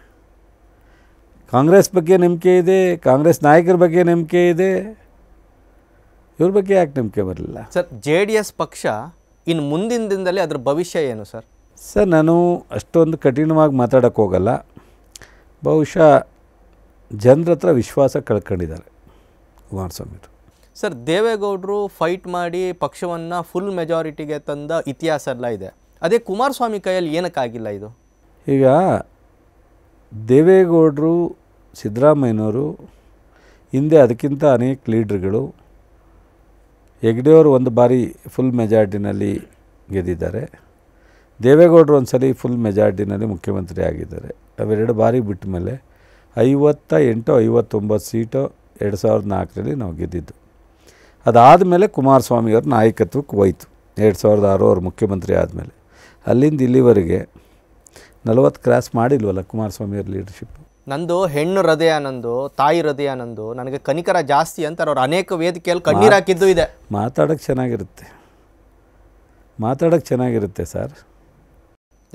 B: ಕಾಂಗ್ರೆಸ್ ಬಗ್ಗೆ ನಂಬಿಕೆ ಇದೆ ಕಾಂಗ್ರೆಸ್ ನಾಯಕರ ಬಗ್ಗೆ ನಂಬಿಕೆ ಇದೆ ಇವ್ರ ಬಗ್ಗೆ ಯಾಕೆ ನಂಬಿಕೆ ಬರಲಿಲ್ಲ
A: ಸರ್ ಜೆ ಡಿ ಎಸ್ ಪಕ್ಷ ಇನ್ನು ಮುಂದಿನ ದಿನದಲ್ಲಿ ಅದರ ಭವಿಷ್ಯ ಏನು ಸರ್
B: ಸರ್ ನಾನು ಅಷ್ಟೊಂದು ಕಠಿಣವಾಗಿ ಮಾತಾಡೋಕ್ಕೋಗಲ್ಲ ಬಹುಶಃ ಜನರ ಹತ್ರ ವಿಶ್ವಾಸ ಕಳ್ಕೊಂಡಿದ್ದಾರೆ ಕುಮಾರಸ್ವಾಮಿ
A: ಸರ್ ದೇವೇಗೌಡರು ಫೈಟ್ ಮಾಡಿ ಪಕ್ಷವನ್ನು ಫುಲ್ ಮೆಜಾರಿಟಿಗೆ ತಂದ ಇತಿಹಾಸ ಎಲ್ಲ ಇದೆ ಅದೇ ಕುಮಾರಸ್ವಾಮಿ ಕೈಯಲ್ಲಿ ಏನಕ್ಕಾಗಿಲ್ಲ ಇದು
B: ಈಗ ದೇವೇಗೌಡರು ಸಿದ್ದರಾಮಯ್ಯನವರು ಹಿಂದೆ ಅದಕ್ಕಿಂತ ಅನೇಕ ಲೀಡ್ರ್ಗಳು ಹೆಗ್ಡೆಯವರು ಒಂದು ಬಾರಿ ಫುಲ್ ಮೆಜಾರಿಟಿನಲ್ಲಿ ಗೆದ್ದಿದ್ದಾರೆ ದೇವೇಗೌಡರು ಒಂದು ಸಲ ಫುಲ್ ಮೆಜಾರಿಟಿನಲ್ಲಿ ಮುಖ್ಯಮಂತ್ರಿ ಆಗಿದ್ದಾರೆ ಅವೆರಡು ಬಾರಿ ಬಿಟ್ಟ ಮೇಲೆ ಐವತ್ತ ಎಂಟು ಐವತ್ತೊಂಬತ್ತು ಸೀಟು ಎರಡು ಸಾವಿರದ ನಾಲ್ಕರಲ್ಲಿ ನಾವು ಗೆದ್ದಿದ್ದು ಅದಾದಮೇಲೆ ಕುಮಾರಸ್ವಾಮಿಯವ್ರ ನಾಯಕತ್ವಕ್ಕೆ ಹೋಯಿತು ಎರಡು ಸಾವಿರದ ಆರು ಅವ್ರ ಮುಖ್ಯಮಂತ್ರಿ ಆದಮೇಲೆ ಅಲ್ಲಿಂದ ಇಲ್ಲಿವರೆಗೆ ನಲವತ್ತು ಕ್ರಾಸ್ ಮಾಡಿಲ್ವಲ್ಲ ಕುಮಾರಸ್ವಾಮಿಯವ್ರ ಲೀಡರ್ಶಿಪ್
A: ನಂದು ಹೆಣ್ಣು ಹೃದಯ ನಂದು ತಾಯಿ ಹೃದಯ ನಂದು ನನಗೆ ಕನಿಕರ ಜಾಸ್ತಿ ಅಂತಾರೆ ಅವ್ರು ಅನೇಕ ವೇದಿಕೆಯಲ್ಲಿ ಕಣ್ಣೀರು ಹಾಕಿದ್ದು ಇದೆ
B: ಮಾತಾಡೋಕ್ಕೆ ಚೆನ್ನಾಗಿರುತ್ತೆ ಮಾತಾಡೋಕ್ಕೆ ಚೆನ್ನಾಗಿರುತ್ತೆ ಸರ್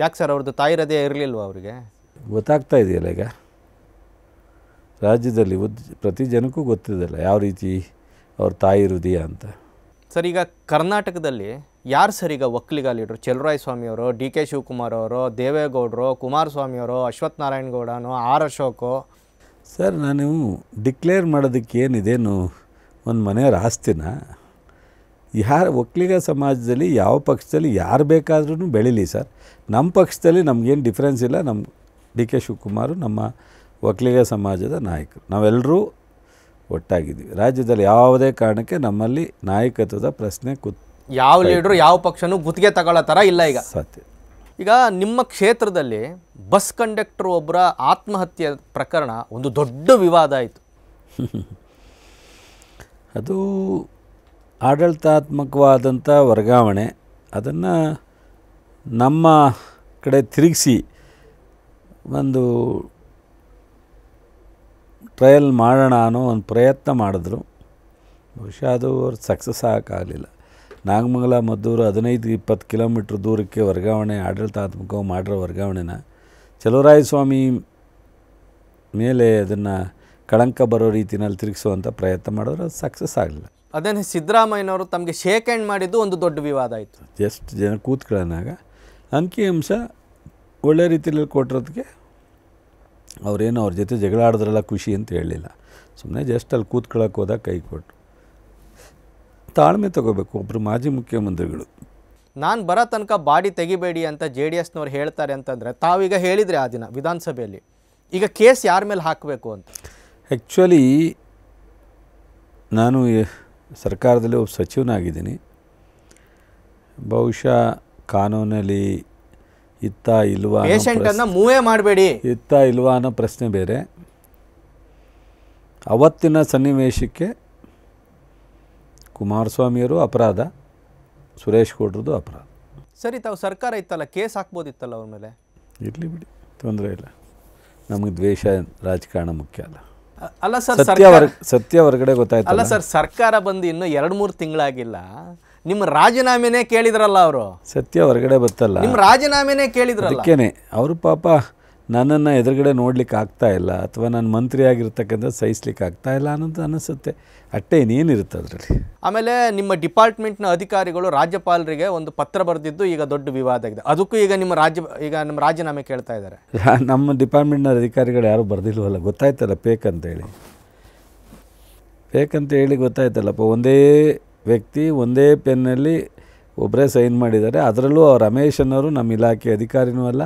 A: ಯಾಕೆ ಸರ್ ಅವ್ರದ್ದು ತಾಯಿ ಹೃದಯ ಇರಲಿಲ್ವ ಅವರಿಗೆ
B: ಗೊತ್ತಾಗ್ತಾ ಇದೆಯಲ್ಲ ಈಗ ರಾಜ್ಯದಲ್ಲಿ ಪ್ರತಿ ಜನಕ್ಕೂ ಗೊತ್ತಿದ್ದಲ್ಲ ಯಾವ ರೀತಿ ಅವ್ರ ತಾಯಿ ಹೃದಯ ಅಂತ
A: ಸರ್ ಈಗ ಕರ್ನಾಟಕದಲ್ಲಿ ಯಾರು ಸರ್ ಈಗ ಒಕ್ಕಲಿಗಾಲಿಡ್ರು ಸ್ವಾಮಿ ಸ್ವಾಮಿಯವರು ಡಿ ಕೆ ಶಿವಕುಮಾರ್ ಅವರು ದೇವೇಗೌಡರು ಕುಮಾರಸ್ವಾಮಿಯವರು ಅಶ್ವಥ್ ನಾರಾಯಣ ಗೌಡನು ಆರ್ ಅಶೋಕು
B: ಸರ್ ನಾನು ಡಿಕ್ಲೇರ್ ಮಾಡೋದಕ್ಕೆ ಏನಿದೇನು ಒಂದು ಮನೆಯವ್ರ ಆಸ್ತಿನ ಯಾರು ಒಕ್ಕಲಿಗ ಸಮಾಜದಲ್ಲಿ ಯಾವ ಪಕ್ಷದಲ್ಲಿ ಯಾರು ಬೇಕಾದ್ರೂ ಬೆಳೀಲಿ ಸರ್ ನಮ್ಮ ಪಕ್ಷದಲ್ಲಿ ನಮಗೇನು ಡಿಫ್ರೆನ್ಸ್ ಇಲ್ಲ ನಮ್ಮ ಡಿ ಕೆ ಶಿವಕುಮಾರು ನಮ್ಮ ಒಕ್ಕಲಿಗ ಸಮಾಜದ ನಾಯಕರು ನಾವೆಲ್ಲರೂ ಒಟ್ಟಾಗಿದ್ದೀವಿ ರಾಜ್ಯದಲ್ಲಿ ಯಾವುದೇ ಕಾರಣಕ್ಕೆ ನಮ್ಮಲ್ಲಿ ನಾಯಕತ್ವದ ಪ್ರಶ್ನೆ ಕುತ್
A: ಯಾವ ಲೀಡ್ರು ಯಾವ ಪಕ್ಷನೂ ಗುತ್ತಿಗೆ ತಗೊಳ್ಳೋ ಥರ ಇಲ್ಲ ಈಗ ಸತ್ಯ ಈಗ ನಿಮ್ಮ ಕ್ಷೇತ್ರದಲ್ಲಿ ಬಸ್ ಕಂಡಕ್ಟರ್ ಒಬ್ಬರ ಆತ್ಮಹತ್ಯೆ ಪ್ರಕರಣ ಒಂದು ದೊಡ್ಡ ವಿವಾದ ಆಯಿತು
B: ಅದು ಆಡಳಿತಾತ್ಮಕವಾದಂಥ ವರ್ಗಾವಣೆ ಅದನ್ನು ನಮ್ಮ ಕಡೆ ತಿರುಗಿಸಿ ಒಂದು ಟ್ರಯಲ್ ಮಾಡೋಣ ಅನ್ನೋ ಒಂದು ಪ್ರಯತ್ನ ಮಾಡಿದ್ರು ಬಹುಶಃ ಅದು ಅವ್ರು ಸಕ್ಸಸ್ ಆಗೋಕ್ಕಾಗಲಿಲ್ಲ ನಾಗಮಂಗಲ ಮದ್ದೂರು ಹದಿನೈದು ಇಪ್ಪತ್ತು ಕಿಲೋಮೀಟ್ರ್ ದೂರಕ್ಕೆ ವರ್ಗಾವಣೆ ಆಡಳಿತಾತ್ಮಕವಾಗಿ ಮಾಡಿರೋ ವರ್ಗಾವಣೆನ ಚಲುವರಾಯಸ್ವಾಮಿ ಮೇಲೆ ಅದನ್ನು ಕಳಂಕ ಬರೋ ರೀತಿಯಲ್ಲಿ ತಿರುಗಿಸುವಂಥ ಪ್ರಯತ್ನ ಮಾಡಿದ್ರೆ ಅದು ಸಕ್ಸಸ್ ಆಗಲಿಲ್ಲ
A: ಅದೇನೇ ಸಿದ್ದರಾಮಯ್ಯನವರು ತಮಗೆ ಶೇಕ್ ಹ್ಯಾಂಡ್ ಮಾಡಿದ್ದು ಒಂದು ದೊಡ್ಡ ವಿವಾದ ಆಯಿತು
B: ಜಸ್ಟ್ ಜನ ಕೂತ್ಕೊಳ್ಳೋಣಾಗ ಅಂಕಿ ಅಂಶ ಒಳ್ಳೆ ರೀತಿಯಲ್ಲಿ ಕೊಟ್ಟಿರೋದಕ್ಕೆ ಅವರೇನು ಅವ್ರ ಜೊತೆ ಜಗಳ ಆಡಿದ್ರಲ್ಲ ಖುಷಿ ಅಂತ ಹೇಳಲಿಲ್ಲ ಸುಮ್ಮನೆ ಜಸ್ಟ್ ಅಲ್ಲಿ ಕೂತ್ಕೊಳ್ಳೋಕೆ ಹೋದಾಗ ಕೈ ಕೊಟ್ಟರು ತಾಳ್ಮೆ ತಗೋಬೇಕು ಒಬ್ಬರು ಮಾಜಿ ಮುಖ್ಯಮಂತ್ರಿಗಳು
A: ನಾನು ಬರೋ ತನಕ ಬಾಡಿ ತೆಗಿಬೇಡಿ ಅಂತ ಜೆ ಡಿ ಎಸ್ನವ್ರು ಹೇಳ್ತಾರೆ ಅಂತಂದರೆ ತಾವೀಗ ಹೇಳಿದರೆ ಆ ದಿನ ವಿಧಾನಸಭೆಯಲ್ಲಿ ಈಗ ಕೇಸ್ ಯಾರ ಮೇಲೆ ಹಾಕಬೇಕು ಅಂತ
B: ಆ್ಯಕ್ಚುಲಿ ನಾನು ಸರ್ಕಾರದಲ್ಲಿ ಒಬ್ಬ ಸಚಿವನಾಗಿದ್ದೀನಿ ಬಹುಶಃ ಕಾನೂನಲ್ಲಿ ಇತ್ತ ಇಲ್ವಾ ಅನ್ನ ಮೂವೇ ಮಾಡಬೇಡಿ ಇತ್ತ ಇಲ್ವಾ ಅನ್ನೋ ಪ್ರಶ್ನೆ ಬೇರೆ ಅವತ್ತಿನ ಸನ್ನಿವೇಶಕ್ಕೆ ಕುಮಾರಸ್ವಾಮಿಯವರು ಅಪರಾಧ ಸುರೇಶ್ ಕೊಡ್ರದ್ದು ಅಪರಾಧ
A: ಸರಿ ತಾವು ಸರ್ಕಾರ ಇತ್ತಲ್ಲ ಕೇಸ್ ಹಾಕ್ಬೋದಿತ್ತಲ್ಲ ಅವ್ರ ಮೇಲೆ
B: ಇರಲಿ ಬಿಡಿ ತೊಂದರೆ ಇಲ್ಲ ನಮಗೆ ದ್ವೇಷ ರಾಜಕಾರಣ ಮುಖ್ಯ ಅಲ್ಲ ಅಲ್ಲ ಸರ್ ಸತ್ಯ ಹೊರಗಡೆ ಗೊತ್ತಾಯ್ತು ಅಲ್ಲ
A: ಸರ್ ಸರ್ಕಾರ ಬಂದು ಇನ್ನೂ ಎರಡು ಮೂರು ತಿಂಗಳಾಗಿಲ್ಲ ನಿಮ್ಮ ರಾಜೀನಾಮೆನೇ ಕೇಳಿದ್ರಲ್ಲ ಅವರು
B: ಸತ್ಯ ಹೊರಗಡೆ ಬತ್ತಲ್ಲ ನಿಮ್ಮ
A: ರಾಜೀನಾಮೆನೇ ಕೇಳಿದ್ರ ಅದಕ್ಕೇನೆ
B: ಅವರು ಪಾಪ ನನ್ನನ್ನು ಎದುರುಗಡೆ ನೋಡ್ಲಿಕ್ಕೆ ಆಗ್ತಾ ಇಲ್ಲ ಅಥವಾ ನಾನು ಮಂತ್ರಿ ಆಗಿರ್ತಕ್ಕಂಥ ಸಹಿಸ್ಲಿಕ್ಕೆ ಆಗ್ತಾ ಇಲ್ಲ ಅನ್ನೋದು ಅನಿಸುತ್ತೆ ಅಟ್ಟೆ ಇನ್ನೇನಿರುತ್ತೆ ಅದರಲ್ಲಿ
A: ಆಮೇಲೆ ನಿಮ್ಮ ಡಿಪಾರ್ಟ್ಮೆಂಟ್ನ ಅಧಿಕಾರಿಗಳು ರಾಜ್ಯಪಾಲರಿಗೆ ಒಂದು ಪತ್ರ ಬರೆದಿದ್ದು ಈಗ ದೊಡ್ಡ ವಿವಾದ ಆಗಿದೆ ಅದಕ್ಕೂ ಈಗ ನಿಮ್ಮ ರಾಜ್ಯ ಈಗ ನಿಮ್ಮ ರಾಜೀನಾಮೆ ಕೇಳ್ತಾ ಇದ್ದಾರೆ
B: ನಮ್ಮ ಡಿಪಾರ್ಟ್ಮೆಂಟ್ನ ಅಧಿಕಾರಿಗಳು ಯಾರು ಬರ್ದಿಲ್ವಲ್ಲ ಗೊತ್ತಾಯ್ತಲ್ಲ ಫೇಕ್ ಅಂತೇಳಿ ಪೇಕ್ ಅಂತ ಹೇಳಿ ಗೊತ್ತಾಯ್ತಲ್ಲಪ್ಪ ಒಂದೇ ವ್ಯಕ್ತಿ ಒಂದೇ ಪೆನ್ನಲ್ಲಿ ಒಬ್ಬರೇ ಸೈನ್ ಮಾಡಿದ್ದಾರೆ ಅದರಲ್ಲೂ ರಮೇಶ್ ಅನ್ನೋರು ನಮ್ಮ ಇಲಾಖೆ ಅಧಿಕಾರಿನೂ ಅಲ್ಲ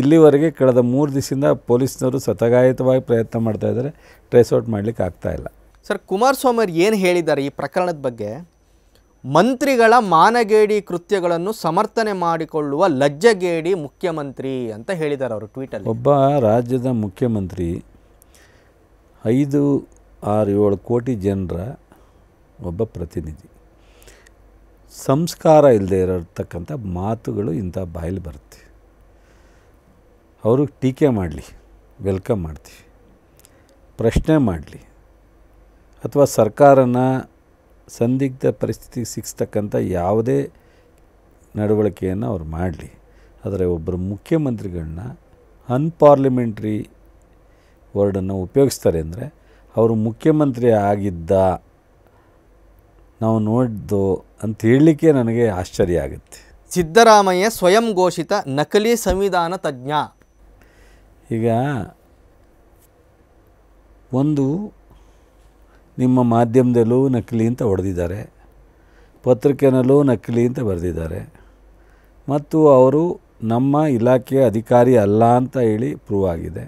B: ಇಲ್ಲಿವರೆಗೆ ಕಳೆದ ಮೂರು ದಿವಸದಿಂದ ಪೊಲೀಸ್ನವರು ಸತಗಾಯಿತವಾಗಿ ಪ್ರಯತ್ನ ಮಾಡ್ತಾ ಇದ್ದಾರೆ ಔಟ್ ಮಾಡಲಿಕ್ಕೆ ಆಗ್ತಾ ಇಲ್ಲ
A: ಸರ್ ಕುಮಾರಸ್ವಾಮಿ ಅವರು ಏನು ಹೇಳಿದ್ದಾರೆ ಈ ಪ್ರಕರಣದ ಬಗ್ಗೆ ಮಂತ್ರಿಗಳ ಮಾನಗೇಡಿ ಕೃತ್ಯಗಳನ್ನು ಸಮರ್ಥನೆ ಮಾಡಿಕೊಳ್ಳುವ ಲಜ್ಜಗೇಡಿ ಮುಖ್ಯಮಂತ್ರಿ ಅಂತ ಹೇಳಿದ್ದಾರೆ ಅವರು ಟ್ವೀಟಲ್ಲಿ
B: ಒಬ್ಬ ರಾಜ್ಯದ ಮುಖ್ಯಮಂತ್ರಿ ಐದು ಆರು ಏಳು ಕೋಟಿ ಜನರ ಒಬ್ಬ ಪ್ರತಿನಿಧಿ ಸಂಸ್ಕಾರ ಇಲ್ಲದೆ ಇರತಕ್ಕಂಥ ಮಾತುಗಳು ಇಂಥ ಬಾಯಲ್ಲಿ ಬರುತ್ತೆ ಅವ್ರಿಗೆ ಟೀಕೆ ಮಾಡಲಿ ವೆಲ್ಕಮ್ ಮಾಡ್ತೀವಿ ಪ್ರಶ್ನೆ ಮಾಡಲಿ ಅಥವಾ ಸರ್ಕಾರನ ಸಂದಿಗ್ಧ ಪರಿಸ್ಥಿತಿಗೆ ಸಿಕ್ಸ್ತಕ್ಕಂಥ ಯಾವುದೇ ನಡವಳಿಕೆಯನ್ನು ಅವ್ರು ಮಾಡಲಿ ಆದರೆ ಒಬ್ಬರು ಮುಖ್ಯಮಂತ್ರಿಗಳನ್ನ ಅನ್ಪಾರ್ಲಿಮೆಂಟ್ರಿ ವರ್ಡನ್ನು ಉಪಯೋಗಿಸ್ತಾರೆ ಅಂದರೆ ಅವರು ಮುಖ್ಯಮಂತ್ರಿ ಆಗಿದ್ದ ನಾವು ನೋಡ್ದು ಅಂತ ಹೇಳಲಿಕ್ಕೆ ನನಗೆ ಆಶ್ಚರ್ಯ ಆಗುತ್ತೆ ಸಿದ್ದರಾಮಯ್ಯ ಸ್ವಯಂ ಘೋಷಿತ
A: ನಕಲಿ ಸಂವಿಧಾನ ತಜ್ಞ
B: ಈಗ ಒಂದು ನಿಮ್ಮ ಮಾಧ್ಯಮದಲ್ಲೂ ನಕಲಿ ಅಂತ ಹೊಡೆದಿದ್ದಾರೆ ಪತ್ರಿಕೆನಲ್ಲೂ ನಕಲಿ ಅಂತ ಬರೆದಿದ್ದಾರೆ ಮತ್ತು ಅವರು ನಮ್ಮ ಇಲಾಖೆಯ ಅಧಿಕಾರಿ ಅಲ್ಲ ಅಂತ ಹೇಳಿ ಪ್ರೂವ್ ಆಗಿದೆ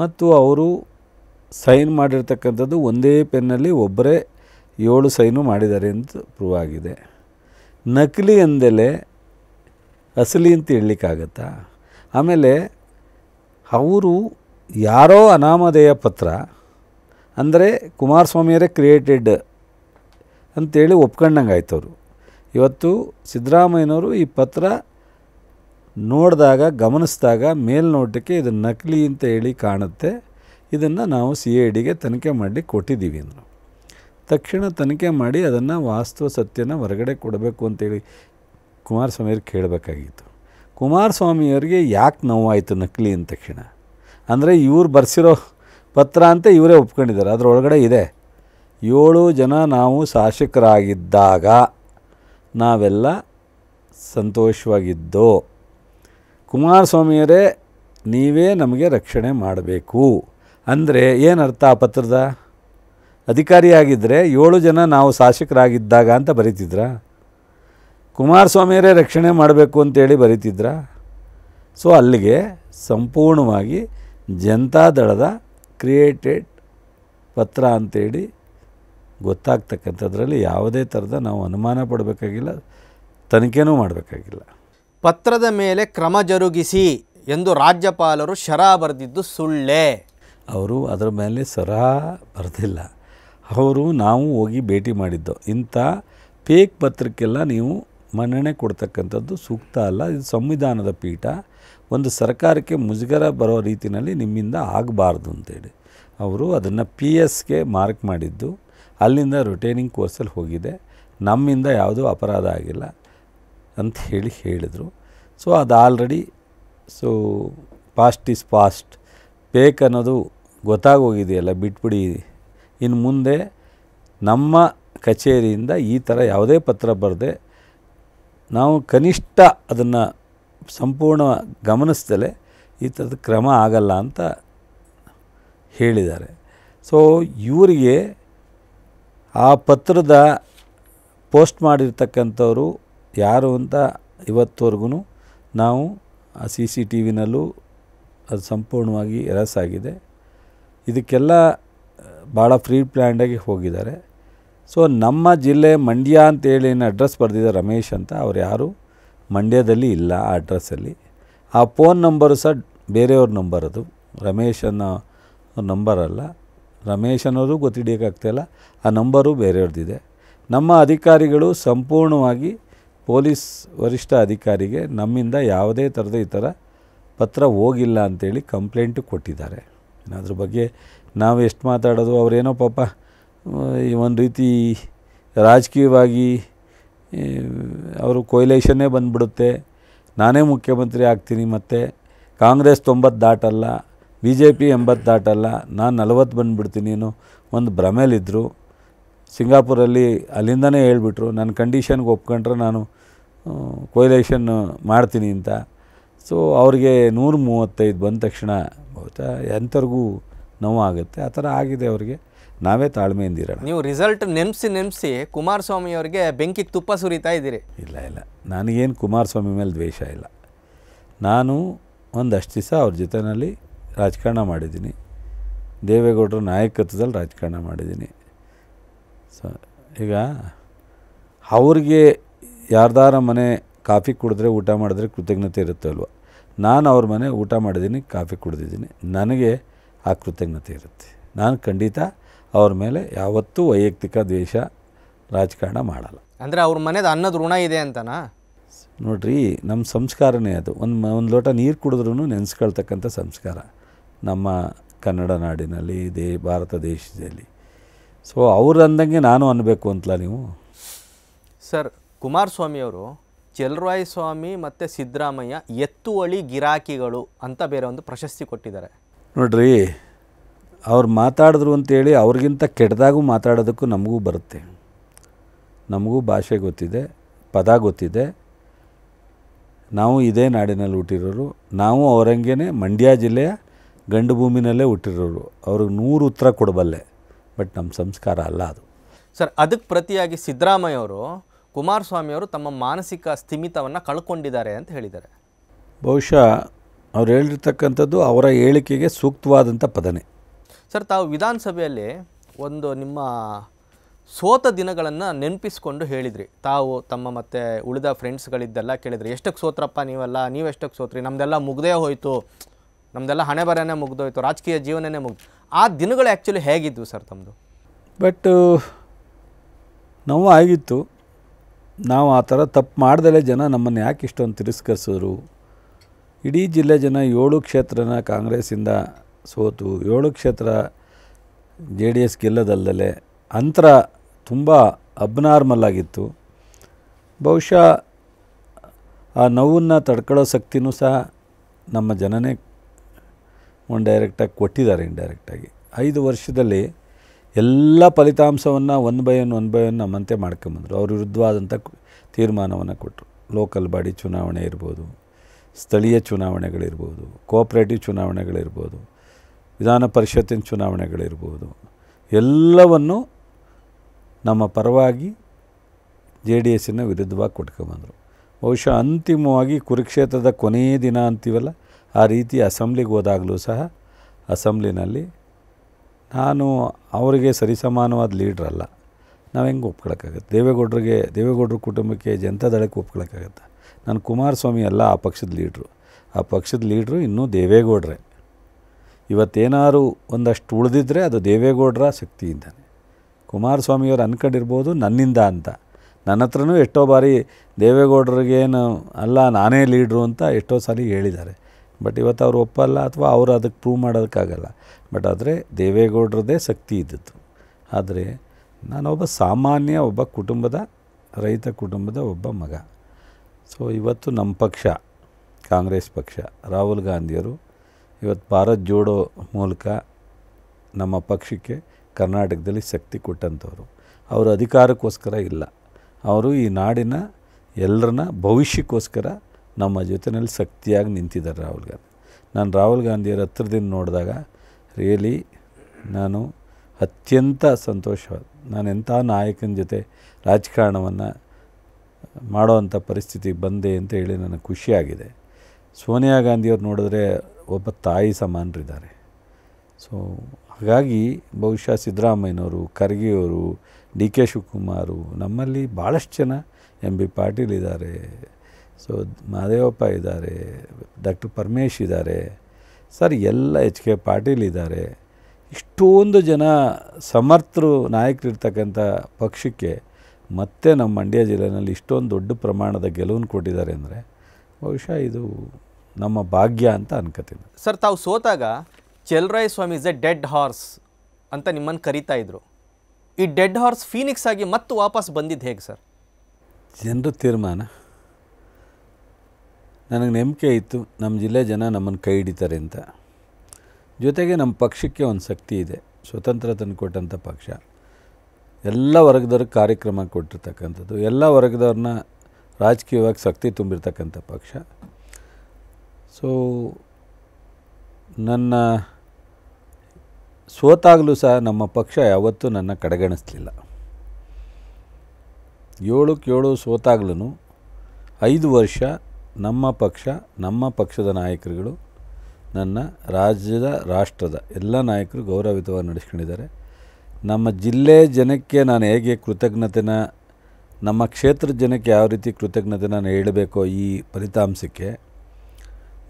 B: ಮತ್ತು ಅವರು ಸೈನ್ ಮಾಡಿರ್ತಕ್ಕಂಥದ್ದು ಒಂದೇ ಪೆನ್ನಲ್ಲಿ ಒಬ್ಬರೇ ಏಳು ಸೈನು ಮಾಡಿದ್ದಾರೆ ಅಂತ ಪ್ರೂವ್ ಆಗಿದೆ ನಕಲಿ ಎಂದೆಲೆ ಅಸಲಿ ಅಂತ ಹೇಳಲಿಕ್ಕಾಗತ್ತಾ ಆಮೇಲೆ ಅವರು ಯಾರೋ ಅನಾಮಧೇಯ ಪತ್ರ ಅಂದರೆ ಕುಮಾರಸ್ವಾಮಿಯರೇ ಕ್ರಿಯೇಟೆಡ್ ಅಂತೇಳಿ ಒಪ್ಕೊಂಡಂಗೆ ಆಯ್ತು ಅವರು ಇವತ್ತು ಸಿದ್ದರಾಮಯ್ಯನವರು ಈ ಪತ್ರ ನೋಡಿದಾಗ ಗಮನಿಸಿದಾಗ ಮೇಲ್ನೋಟಕ್ಕೆ ಇದು ನಕಲಿ ಅಂತ ಹೇಳಿ ಕಾಣುತ್ತೆ ಇದನ್ನು ನಾವು ಸಿ ಐ ಡಿಗೆ ತನಿಖೆ ಮಾಡಲಿಕ್ಕೆ ಕೊಟ್ಟಿದ್ದೀವಿ ಅಂದರು ತಕ್ಷಣ ತನಿಖೆ ಮಾಡಿ ಅದನ್ನು ವಾಸ್ತವ ಸತ್ಯನ ಹೊರಗಡೆ ಕೊಡಬೇಕು ಅಂತೇಳಿ ಕುಮಾರಸ್ವಾಮಿಯವ್ರಿಗೆ ಕೇಳಬೇಕಾಗಿತ್ತು ಕುಮಾರಸ್ವಾಮಿಯವರಿಗೆ ಯಾಕೆ ನೋವಾಯಿತು ನಕಲಿ ಅಂದ ತಕ್ಷಣ ಅಂದರೆ ಇವ್ರು ಬರ್ಸಿರೋ ಪತ್ರ ಅಂತ ಇವರೇ ಒಪ್ಕೊಂಡಿದ್ದಾರೆ ಅದರೊಳಗಡೆ ಇದೆ ಏಳು ಜನ ನಾವು ಶಾಸಕರಾಗಿದ್ದಾಗ ನಾವೆಲ್ಲ ಸಂತೋಷವಾಗಿದ್ದು ಕುಮಾರಸ್ವಾಮಿಯರೇ ನೀವೇ ನಮಗೆ ರಕ್ಷಣೆ ಮಾಡಬೇಕು ಅಂದರೆ ಏನರ್ಥ ಆ ಪತ್ರದ ಅಧಿಕಾರಿಯಾಗಿದ್ದರೆ ಏಳು ಜನ ನಾವು ಶಾಸಕರಾಗಿದ್ದಾಗ ಅಂತ ಬರೀತಿದ್ರ ಕುಮಾರಸ್ವಾಮಿಯರೇ ರಕ್ಷಣೆ ಮಾಡಬೇಕು ಅಂತೇಳಿ ಬರೀತಿದ್ರ ಸೊ ಅಲ್ಲಿಗೆ ಸಂಪೂರ್ಣವಾಗಿ ಜನತಾದಳದ ಕ್ರಿಯೇಟೆಡ್ ಪತ್ರ ಅಂತೇಳಿ ಗೊತ್ತಾಗ್ತಕ್ಕಂಥದ್ರಲ್ಲಿ ಯಾವುದೇ ಥರದ ನಾವು ಅನುಮಾನ ಪಡಬೇಕಾಗಿಲ್ಲ ತನಿಖೆನೂ ಮಾಡಬೇಕಾಗಿಲ್ಲ
A: ಪತ್ರದ ಮೇಲೆ ಕ್ರಮ ಜರುಗಿಸಿ ಎಂದು ರಾಜ್ಯಪಾಲರು ಶರ ಬರೆದಿದ್ದು ಸುಳ್ಳೇ
B: ಅವರು ಅದರ ಮೇಲೆ ಸರ ಬರೆದಿಲ್ಲ ಅವರು ನಾವು ಹೋಗಿ ಭೇಟಿ ಮಾಡಿದ್ದು ಇಂಥ ಫೇಕ್ ಪತ್ರಕ್ಕೆಲ್ಲ ನೀವು ಮನ್ನಣೆ ಕೊಡ್ತಕ್ಕಂಥದ್ದು ಸೂಕ್ತ ಅಲ್ಲ ಇದು ಸಂವಿಧಾನದ ಪೀಠ ಒಂದು ಸರ್ಕಾರಕ್ಕೆ ಮುಜುಗರ ಬರೋ ರೀತಿಯಲ್ಲಿ ನಿಮ್ಮಿಂದ ಆಗಬಾರ್ದು ಅಂತೇಳಿ ಅವರು ಅದನ್ನು ಪಿ ಎಸ್ಗೆ ಮಾರ್ಕ್ ಮಾಡಿದ್ದು ಅಲ್ಲಿಂದ ರಿಟೈನಿಂಗ್ ಕೋರ್ಸಲ್ಲಿ ಹೋಗಿದೆ ನಮ್ಮಿಂದ ಯಾವುದೂ ಅಪರಾಧ ಆಗಿಲ್ಲ ಅಂತ ಹೇಳಿ ಹೇಳಿದರು ಸೊ ಅದು already so past is past fake ಅನ್ನೋದು ಗೊತ್ತಾಗೋಗಿದೆಯಲ್ಲ ಬಿಟ್ಬಿಡಿ ಇನ್ನು ಮುಂದೆ ನಮ್ಮ ಕಚೇರಿಯಿಂದ ಈ ಥರ ಯಾವುದೇ ಪತ್ರ ಬರದೆ ನಾವು ಕನಿಷ್ಠ ಅದನ್ನು ಸಂಪೂರ್ಣ ಗಮನಿಸ್ದಲೇ ಈ ಥರದ ಕ್ರಮ ಆಗಲ್ಲ ಅಂತ ಹೇಳಿದ್ದಾರೆ ಸೊ ಇವರಿಗೆ ಆ ಪತ್ರದ ಪೋಸ್ಟ್ ಮಾಡಿರ್ತಕ್ಕಂಥವರು ಯಾರು ಅಂತ ಇವತ್ತುವರೆಗೂ ನಾವು ಆ ಸಿ ಸಿ ಟಿ ವಿನಲ್ಲೂ ಅದು ಸಂಪೂರ್ಣವಾಗಿ ಎರಸಾಗಿದೆ ಇದಕ್ಕೆಲ್ಲ ಭಾಳ ಫ್ರೀ ಪ್ಲ್ಯಾಂಡಾಗಿ ಹೋಗಿದ್ದಾರೆ ಸೊ ನಮ್ಮ ಜಿಲ್ಲೆ ಮಂಡ್ಯ ಅಂತೇಳಿ ಏನು ಅಡ್ರೆಸ್ ಬರೆದಿದ್ದಾರೆ ರಮೇಶ್ ಅಂತ ಅವ್ರು ಯಾರು ಮಂಡ್ಯದಲ್ಲಿ ಇಲ್ಲ ಆ ಅಡ್ರೆಸ್ಸಲ್ಲಿ ಆ ಫೋನ್ ನಂಬರು ಸಹ ಬೇರೆಯವ್ರ ನಂಬರ್ ಅದು ರಮೇಶ್ ಅನ್ನೋ ನಂಬರಲ್ಲ ರಮೇಶ್ ಅನ್ನೋದು ಗೊತ್ತಿಡಿಯೋಕ್ಕಾಗ್ತಾಯಿಲ್ಲ ಆ ನಂಬರು ಬೇರೆಯವ್ರದ್ದಿದೆ ನಮ್ಮ ಅಧಿಕಾರಿಗಳು ಸಂಪೂರ್ಣವಾಗಿ ಪೊಲೀಸ್ ವರಿಷ್ಠ ಅಧಿಕಾರಿಗೆ ನಮ್ಮಿಂದ ಯಾವುದೇ ಥರದ ಈ ಥರ ಪತ್ರ ಹೋಗಿಲ್ಲ ಅಂಥೇಳಿ ಕಂಪ್ಲೇಂಟು ಕೊಟ್ಟಿದ್ದಾರೆ ಅದ್ರ ಬಗ್ಗೆ ನಾವು ಎಷ್ಟು ಮಾತಾಡೋದು ಅವರೇನೋ ಪಾಪ ಈ ಒಂದು ರೀತಿ ರಾಜಕೀಯವಾಗಿ ಅವರು ಕೊಯ್ಲೇಷನ್ನೇ ಬಂದ್ಬಿಡುತ್ತೆ ನಾನೇ ಮುಖ್ಯಮಂತ್ರಿ ಆಗ್ತೀನಿ ಮತ್ತೆ ಕಾಂಗ್ರೆಸ್ ತೊಂಬತ್ತು ದಾಟಲ್ಲ ಬಿ ಜೆ ಪಿ ಎಂಬತ್ತು ದಾಟಲ್ಲ ನಾನು ನಲವತ್ತು ಬಂದುಬಿಡ್ತೀನಿ ಏನು ಒಂದು ಭ್ರಮೇಲಿದ್ದರು ಸಿಂಗಾಪುರಲ್ಲಿ ಅಲ್ಲಿಂದನೇ ಹೇಳ್ಬಿಟ್ರು ನನ್ನ ಕಂಡೀಷನ್ಗೆ ಒಪ್ಕೊಂಡ್ರೆ ನಾನು ಕೊಯ್ಲೇಷನ್ ಮಾಡ್ತೀನಿ ಅಂತ ಸೊ ಅವ್ರಿಗೆ ನೂರು ಮೂವತ್ತೈದು ಬಂದ ತಕ್ಷಣ ಎಂಥವ್ರಿಗೂ ನೋವಾಗುತ್ತೆ ಆ ಥರ ಆಗಿದೆ ಅವರಿಗೆ ನಾವೇ ತಾಳ್ಮೆಯಿಂದ ಇರೋಣ
A: ನೀವು ರಿಸಲ್ಟ್ ನೆನೆಸಿ ನೆನ್ಸಿ ಕುಮಾರಸ್ವಾಮಿ ಅವರಿಗೆ ಬೆಂಕಿಗೆ ತುಪ್ಪ ಸುರಿತಾ ಇದ್ದೀರಿ ಇಲ್ಲ
B: ಇಲ್ಲ ನನಗೇನು ಕುಮಾರಸ್ವಾಮಿ ಮೇಲೆ ದ್ವೇಷ ಇಲ್ಲ ನಾನು ಒಂದಷ್ಟು ದಿವಸ ಅವ್ರ ಜೊತೆಯಲ್ಲಿ ರಾಜಕಾರಣ ಮಾಡಿದ್ದೀನಿ ದೇವೇಗೌಡರ ನಾಯಕತ್ವದಲ್ಲಿ ರಾಜಕಾರಣ ಮಾಡಿದ್ದೀನಿ ಸೊ ಈಗ ಅವ್ರಿಗೆ ಯಾರ್ದಾರ ಮನೆ ಕಾಫಿ ಕುಡಿದ್ರೆ ಊಟ ಮಾಡಿದ್ರೆ ಕೃತಜ್ಞತೆ ಇರುತ್ತೆ ಅಲ್ವ ನಾನು ಅವ್ರ ಮನೆ ಊಟ ಮಾಡಿದ್ದೀನಿ ಕಾಫಿ ಕುಡಿದಿದ್ದೀನಿ ನನಗೆ ಆ ಕೃತಜ್ಞತೆ ಇರುತ್ತೆ ನಾನು ಖಂಡಿತ ಅವ್ರ ಮೇಲೆ ಯಾವತ್ತೂ ವೈಯಕ್ತಿಕ ದ್ವೇಷ ರಾಜಕಾರಣ ಮಾಡಲ್ಲ
A: ಅಂದರೆ ಅವ್ರ ಮನೇದು ಅನ್ನದ ಋಣ ಇದೆ ಅಂತನಾ
B: ನೋಡ್ರಿ ನಮ್ಮ ಸಂಸ್ಕಾರನೇ ಅದು ಒಂದು ಒಂದು ಲೋಟ ನೀರು ಕುಡಿದ್ರೂ ನೆನೆಸ್ಕೊಳ್ತಕ್ಕಂಥ ಸಂಸ್ಕಾರ ನಮ್ಮ ಕನ್ನಡ ನಾಡಿನಲ್ಲಿ ದೇ ಭಾರತ ದೇಶದಲ್ಲಿ ಸೊ ಅವ್ರು ಅಂದಂಗೆ ನಾನು ಅನ್ನಬೇಕು ಅಂತಲ್ಲ ನೀವು
A: ಸರ್ ಕುಮಾರಸ್ವಾಮಿಯವರು ಸ್ವಾಮಿ ಮತ್ತು ಸಿದ್ದರಾಮಯ್ಯ ಎತ್ತುವಳಿ ಗಿರಾಕಿಗಳು ಅಂತ ಬೇರೆ ಒಂದು ಪ್ರಶಸ್ತಿ ಕೊಟ್ಟಿದ್ದಾರೆ
B: ನೋಡ್ರಿ ಅವ್ರು ಮಾತಾಡಿದ್ರು ಅಂತೇಳಿ ಅವ್ರಿಗಿಂತ ಕೆಟ್ಟದಾಗೂ ಮಾತಾಡೋದಕ್ಕೂ ನಮಗೂ ಬರುತ್ತೆ ನಮಗೂ ಭಾಷೆ ಗೊತ್ತಿದೆ ಪದ ಗೊತ್ತಿದೆ ನಾವು ಇದೇ ನಾಡಿನಲ್ಲಿ ಹುಟ್ಟಿರೋರು ನಾವು ಅವರಂಗೆ ಮಂಡ್ಯ ಜಿಲ್ಲೆಯ ಗಂಡು ಭೂಮಿನಲ್ಲೇ ಹುಟ್ಟಿರೋರು ಅವ್ರಿಗೆ ನೂರು ಉತ್ತರ ಕೊಡಬಲ್ಲೆ ಬಟ್ ನಮ್ಮ ಸಂಸ್ಕಾರ ಅಲ್ಲ ಅದು
A: ಸರ್ ಅದಕ್ಕೆ ಪ್ರತಿಯಾಗಿ ಸಿದ್ದರಾಮಯ್ಯ ಅವರು ಕುಮಾರಸ್ವಾಮಿಯವರು ತಮ್ಮ ಮಾನಸಿಕ ಸ್ಥಿಮಿತವನ್ನು ಕಳ್ಕೊಂಡಿದ್ದಾರೆ ಅಂತ ಹೇಳಿದ್ದಾರೆ
B: ಬಹುಶಃ ಅವ್ರು ಹೇಳಿರ್ತಕ್ಕಂಥದ್ದು ಅವರ ಹೇಳಿಕೆಗೆ ಸೂಕ್ತವಾದಂಥ ಪದನೆ
A: ಸರ್ ತಾವು ವಿಧಾನಸಭೆಯಲ್ಲಿ ಒಂದು ನಿಮ್ಮ ಸೋತ ದಿನಗಳನ್ನು ನೆನಪಿಸ್ಕೊಂಡು ಹೇಳಿದ್ರಿ ತಾವು ತಮ್ಮ ಮತ್ತು ಉಳಿದ ಫ್ರೆಂಡ್ಸ್ಗಳಿದ್ದೆಲ್ಲ ಕೇಳಿದ್ರಿ ಎಷ್ಟಕ್ಕೆ ಸೋತ್ರಪ್ಪ ನೀವೆಲ್ಲ ನೀವು ಸೋತ್ರಿ ನಮ್ಮದೆಲ್ಲ ಮುಗ್ದೇ ಹೋಯಿತು ನಮ್ಮದೆಲ್ಲ ಹಣೆ ಬರನೇ ಮುಗ್ದೋಯ್ತು ರಾಜಕೀಯ ಜೀವನನೇ ಮುಗ್ದು ಆ ದಿನಗಳು ಆ್ಯಕ್ಚುಲಿ ಹೇಗಿದ್ವು ಸರ್ ತಮ್ಮದು
B: ಬಟ್ ನೋವು ಆಗಿತ್ತು ನಾವು ಆ ಥರ ತಪ್ಪು ಮಾಡ್ದಲೇ ಜನ ನಮ್ಮನ್ನು ಯಾಕೆ ಇಷ್ಟೊಂದು ತಿರಸ್ಕರಿಸಿದ್ರು ಇಡೀ ಜಿಲ್ಲೆ ಜನ ಏಳು ಕ್ಷೇತ್ರನ ಕಾಂಗ್ರೆಸ್ಸಿಂದ ಸೋತು ಏಳು ಕ್ಷೇತ್ರ ಜೆ ಡಿ ಎಸ್ ಗೆಲ್ಲದಲ್ಲದೆ ಅಂತರ ತುಂಬ ಅಬ್ನಾರ್ಮಲ್ ಆಗಿತ್ತು ಬಹುಶಃ ಆ ನೋವನ್ನು ತಡ್ಕೊಳ್ಳೋ ಶಕ್ತಿನೂ ಸಹ ನಮ್ಮ ಜನನೇ ಒಂದು ಡೈರೆಕ್ಟಾಗಿ ಕೊಟ್ಟಿದ್ದಾರೆ ಇಂಡೈರೆಕ್ಟಾಗಿ ಐದು ವರ್ಷದಲ್ಲಿ ಎಲ್ಲ ಫಲಿತಾಂಶವನ್ನು one by one one by one ನಮ್ಮಂತೆ ಮಾಡ್ಕೊಂಬಂದರು ಅವ್ರ ವಿರುದ್ಧವಾದಂಥ ತೀರ್ಮಾನವನ್ನು ಕೊಟ್ಟರು ಲೋಕಲ್ ಬಾಡಿ ಚುನಾವಣೆ ಇರ್ಬೋದು ಸ್ಥಳೀಯ ಚುನಾವಣೆಗಳಿರ್ಬೋದು ಕೋಆಪ್ರೇಟಿವ್ ಚುನಾವಣೆಗಳಿರ್ಬೋದು ವಿಧಾನ ಪರಿಷತ್ತಿನ ಚುನಾವಣೆಗಳಿರ್ಬೋದು ಎಲ್ಲವನ್ನು ನಮ್ಮ ಪರವಾಗಿ ಜೆ ಡಿ ಎಸ್ಸಿನ ವಿರುದ್ಧವಾಗಿ ಕೊಟ್ಕೊಂಬಂದರು ಬಹುಶಃ ಅಂತಿಮವಾಗಿ ಕುರುಕ್ಷೇತ್ರದ ಕೊನೆಯ ದಿನ ಅಂತೀವಲ್ಲ ಆ ರೀತಿ ಅಸೆಂಬ್ಲಿಗೆ ಹೋದಾಗಲೂ ಸಹ ಅಸೆಂಬ್ಲಿನಲ್ಲಿ ನಾನು ಅವರಿಗೆ ಸರಿಸಮಾನವಾದ ಲೀಡ್ರಲ್ಲ ನಾವು ಹೆಂಗೆ ಒಪ್ಕೊಳ್ಳೋಕ್ಕಾಗತ್ತೆ ದೇವೇಗೌಡರಿಗೆ ದೇವೇಗೌಡರ ಕುಟುಂಬಕ್ಕೆ ಜನತಾದಳಕ್ಕೆ ದಳಕ್ಕೆ ಒಪ್ಕೊಳ್ಳೋಕ್ಕಾಗತ್ತೆ ನನ್ನ ಕುಮಾರಸ್ವಾಮಿ ಅಲ್ಲ ಆ ಪಕ್ಷದ ಲೀಡ್ರು ಆ ಪಕ್ಷದ ಲೀಡ್ರು ಇನ್ನೂ ದೇವೇಗೌಡ್ರೆ ಇವತ್ತೇನಾದ್ರು ಒಂದಷ್ಟು ಉಳಿದಿದ್ದರೆ ಅದು ದೇವೇಗೌಡರ ಶಕ್ತಿಯಿಂದಾನೆ ಕುಮಾರಸ್ವಾಮಿಯವರು ಅಂದ್ಕೊಂಡಿರ್ಬೋದು ನನ್ನಿಂದ ಅಂತ ನನ್ನ ಹತ್ರನೂ ಎಷ್ಟೋ ಬಾರಿ ದೇವೇಗೌಡರಿಗೇನು ಅಲ್ಲ ನಾನೇ ಲೀಡ್ರು ಅಂತ ಎಷ್ಟೋ ಸಾರಿ ಹೇಳಿದ್ದಾರೆ ಬಟ್ ಇವತ್ತು ಅವ್ರು ಒಪ್ಪಲ್ಲ ಅಥವಾ ಅವರು ಅದಕ್ಕೆ ಪ್ರೂವ್ ಮಾಡೋದಕ್ಕಾಗಲ್ಲ ಬಟ್ ಆದರೆ ದೇವೇಗೌಡರದೇ ಶಕ್ತಿ ಇದ್ದಿತ್ತು ಆದರೆ ನಾನೊಬ್ಬ ಸಾಮಾನ್ಯ ಒಬ್ಬ ಕುಟುಂಬದ ರೈತ ಕುಟುಂಬದ ಒಬ್ಬ ಮಗ ಸೊ ಇವತ್ತು ನಮ್ಮ ಪಕ್ಷ ಕಾಂಗ್ರೆಸ್ ಪಕ್ಷ ರಾಹುಲ್ ಗಾಂಧಿಯವರು ಇವತ್ತು ಭಾರತ್ ಜೋಡೋ ಮೂಲಕ ನಮ್ಮ ಪಕ್ಷಕ್ಕೆ ಕರ್ನಾಟಕದಲ್ಲಿ ಶಕ್ತಿ ಕೊಟ್ಟಂಥವ್ರು ಅವರು ಅಧಿಕಾರಕ್ಕೋಸ್ಕರ ಇಲ್ಲ ಅವರು ಈ ನಾಡಿನ ಎಲ್ಲರನ್ನ ಭವಿಷ್ಯಕ್ಕೋಸ್ಕರ ನಮ್ಮ ಜೊತೆಯಲ್ಲಿ ಶಕ್ತಿಯಾಗಿ ನಿಂತಿದ್ದಾರೆ ರಾಹುಲ್ ಗಾಂಧಿ ನಾನು ರಾಹುಲ್ ಗಾಂಧಿಯವರ ಹತ್ತಿರದಿಂದ ನೋಡಿದಾಗ ರಿಯಲಿ ನಾನು ಅತ್ಯಂತ ಸಂತೋಷವಾದ ನಾನು ಎಂಥ ನಾಯಕನ ಜೊತೆ ರಾಜಕಾರಣವನ್ನು ಮಾಡೋವಂಥ ಪರಿಸ್ಥಿತಿ ಬಂದೆ ಅಂತ ಹೇಳಿ ನನಗೆ ಖುಷಿಯಾಗಿದೆ ಸೋನಿಯಾ ಗಾಂಧಿಯವ್ರು ನೋಡಿದ್ರೆ ಒಬ್ಬ ತಾಯಿ ಸಮಾನರಿದ್ದಾರೆ ಸೊ ಹಾಗಾಗಿ ಬಹುಶಃ ಸಿದ್ದರಾಮಯ್ಯನವರು ಖರ್ಗೆಯವರು ಡಿ ಕೆ ಶಿವಕುಮಾರು ನಮ್ಮಲ್ಲಿ ಭಾಳಷ್ಟು ಜನ ಎಂ ಬಿ ಪಾಟೀಲ್ ಇದ್ದಾರೆ ಸೊ ಮಹದೇವಪ್ಪ ಇದ್ದಾರೆ ಡಾಕ್ಟರ್ ಪರಮೇಶ್ ಇದ್ದಾರೆ ಸರ್ ಎಲ್ಲ ಎಚ್ ಕೆ ಪಾಟೀಲ್ ಇದ್ದಾರೆ ಇಷ್ಟೊಂದು ಜನ ಸಮರ್ಥರು ನಾಯಕರಿರ್ತಕ್ಕಂಥ ಪಕ್ಷಕ್ಕೆ ಮತ್ತೆ ನಮ್ಮ ಮಂಡ್ಯ ಜಿಲ್ಲೆಯಲ್ಲಿ ಇಷ್ಟೊಂದು ದೊಡ್ಡ ಪ್ರಮಾಣದ ಗೆಲುವನ್ನು ಕೊಟ್ಟಿದ್ದಾರೆ ಅಂದರೆ ಬಹುಶಃ ಇದು ನಮ್ಮ ಭಾಗ್ಯ ಅಂತ ಅನ್ಕೋತೀನಿ
A: ಸರ್ ತಾವು ಸೋತಾಗ Chaluvarayaswamy is a dead horse ಅಂತ ನಿಮ್ಮನ್ನು ಕರಿತಾ ಇದ್ರು ಈ ಡೆಡ್ ಹಾರ್ಸ್ ಫೀನಿಕ್ಸ್ ಆಗಿ ಮತ್ತೆ ವಾಪಸ್ ಬಂದಿದ್ದು ಹೇಗೆ
B: ಸರ್ ಜನರ ತೀರ್ಮಾನ ನನಗೆ ನಂಬಿಕೆ ಇತ್ತು ನಮ್ಮ ಜಿಲ್ಲೆ ಜನ ನಮ್ಮನ್ನು ಕೈ ಹಿಡಿತಾರೆ ಅಂತ ಜೊತೆಗೆ ನಮ್ಮ ಪಕ್ಷಕ್ಕೆ ಒಂದು ಶಕ್ತಿ ಇದೆ ಸ್ವತಂತ್ರ ಕೊಟ್ಟಂಥ ಪಕ್ಷ ಎಲ್ಲ ವರ್ಗದವ್ರಿಗೆ ಕಾರ್ಯಕ್ರಮ ಕೊಟ್ಟಿರ್ತಕ್ಕಂಥದ್ದು ಎಲ್ಲ ವರ್ಗದವ್ರನ್ನ ರಾಜಕೀಯವಾಗಿ ಶಕ್ತಿ ತುಂಬಿರ್ತಕ್ಕಂಥ ಪಕ್ಷ ಸೊ ನನ್ನ ಸೋತಾಗಲೂ ಸಹ ನಮ್ಮ ಪಕ್ಷ ಯಾವತ್ತೂ ನನ್ನ ಕಡೆಗಣಿಸ್ಲಿಲ್ಲ ಏಳಕ್ಕೆ ಏಳು ಸೋತಾಗ್ಲೂ ಐದು ವರ್ಷ ನಮ್ಮ ಪಕ್ಷ ನಮ್ಮ ಪಕ್ಷದ ನಾಯಕರುಗಳು ನನ್ನ ರಾಜ್ಯದ ರಾಷ್ಟ್ರದ ಎಲ್ಲ ನಾಯಕರು ಗೌರವಯುತವಾಗಿ ನಡೆಸ್ಕೊಂಡಿದ್ದಾರೆ ನಮ್ಮ ಜಿಲ್ಲೆ ಜನಕ್ಕೆ ನಾನು ಹೇಗೆ ಕೃತಜ್ಞತೆನ ನಮ್ಮ ಕ್ಷೇತ್ರದ ಜನಕ್ಕೆ ಯಾವ ರೀತಿ ಕೃತಜ್ಞತೆ ನಾನು ಹೇಳಬೇಕೋ ಈ ಫಲಿತಾಂಶಕ್ಕೆ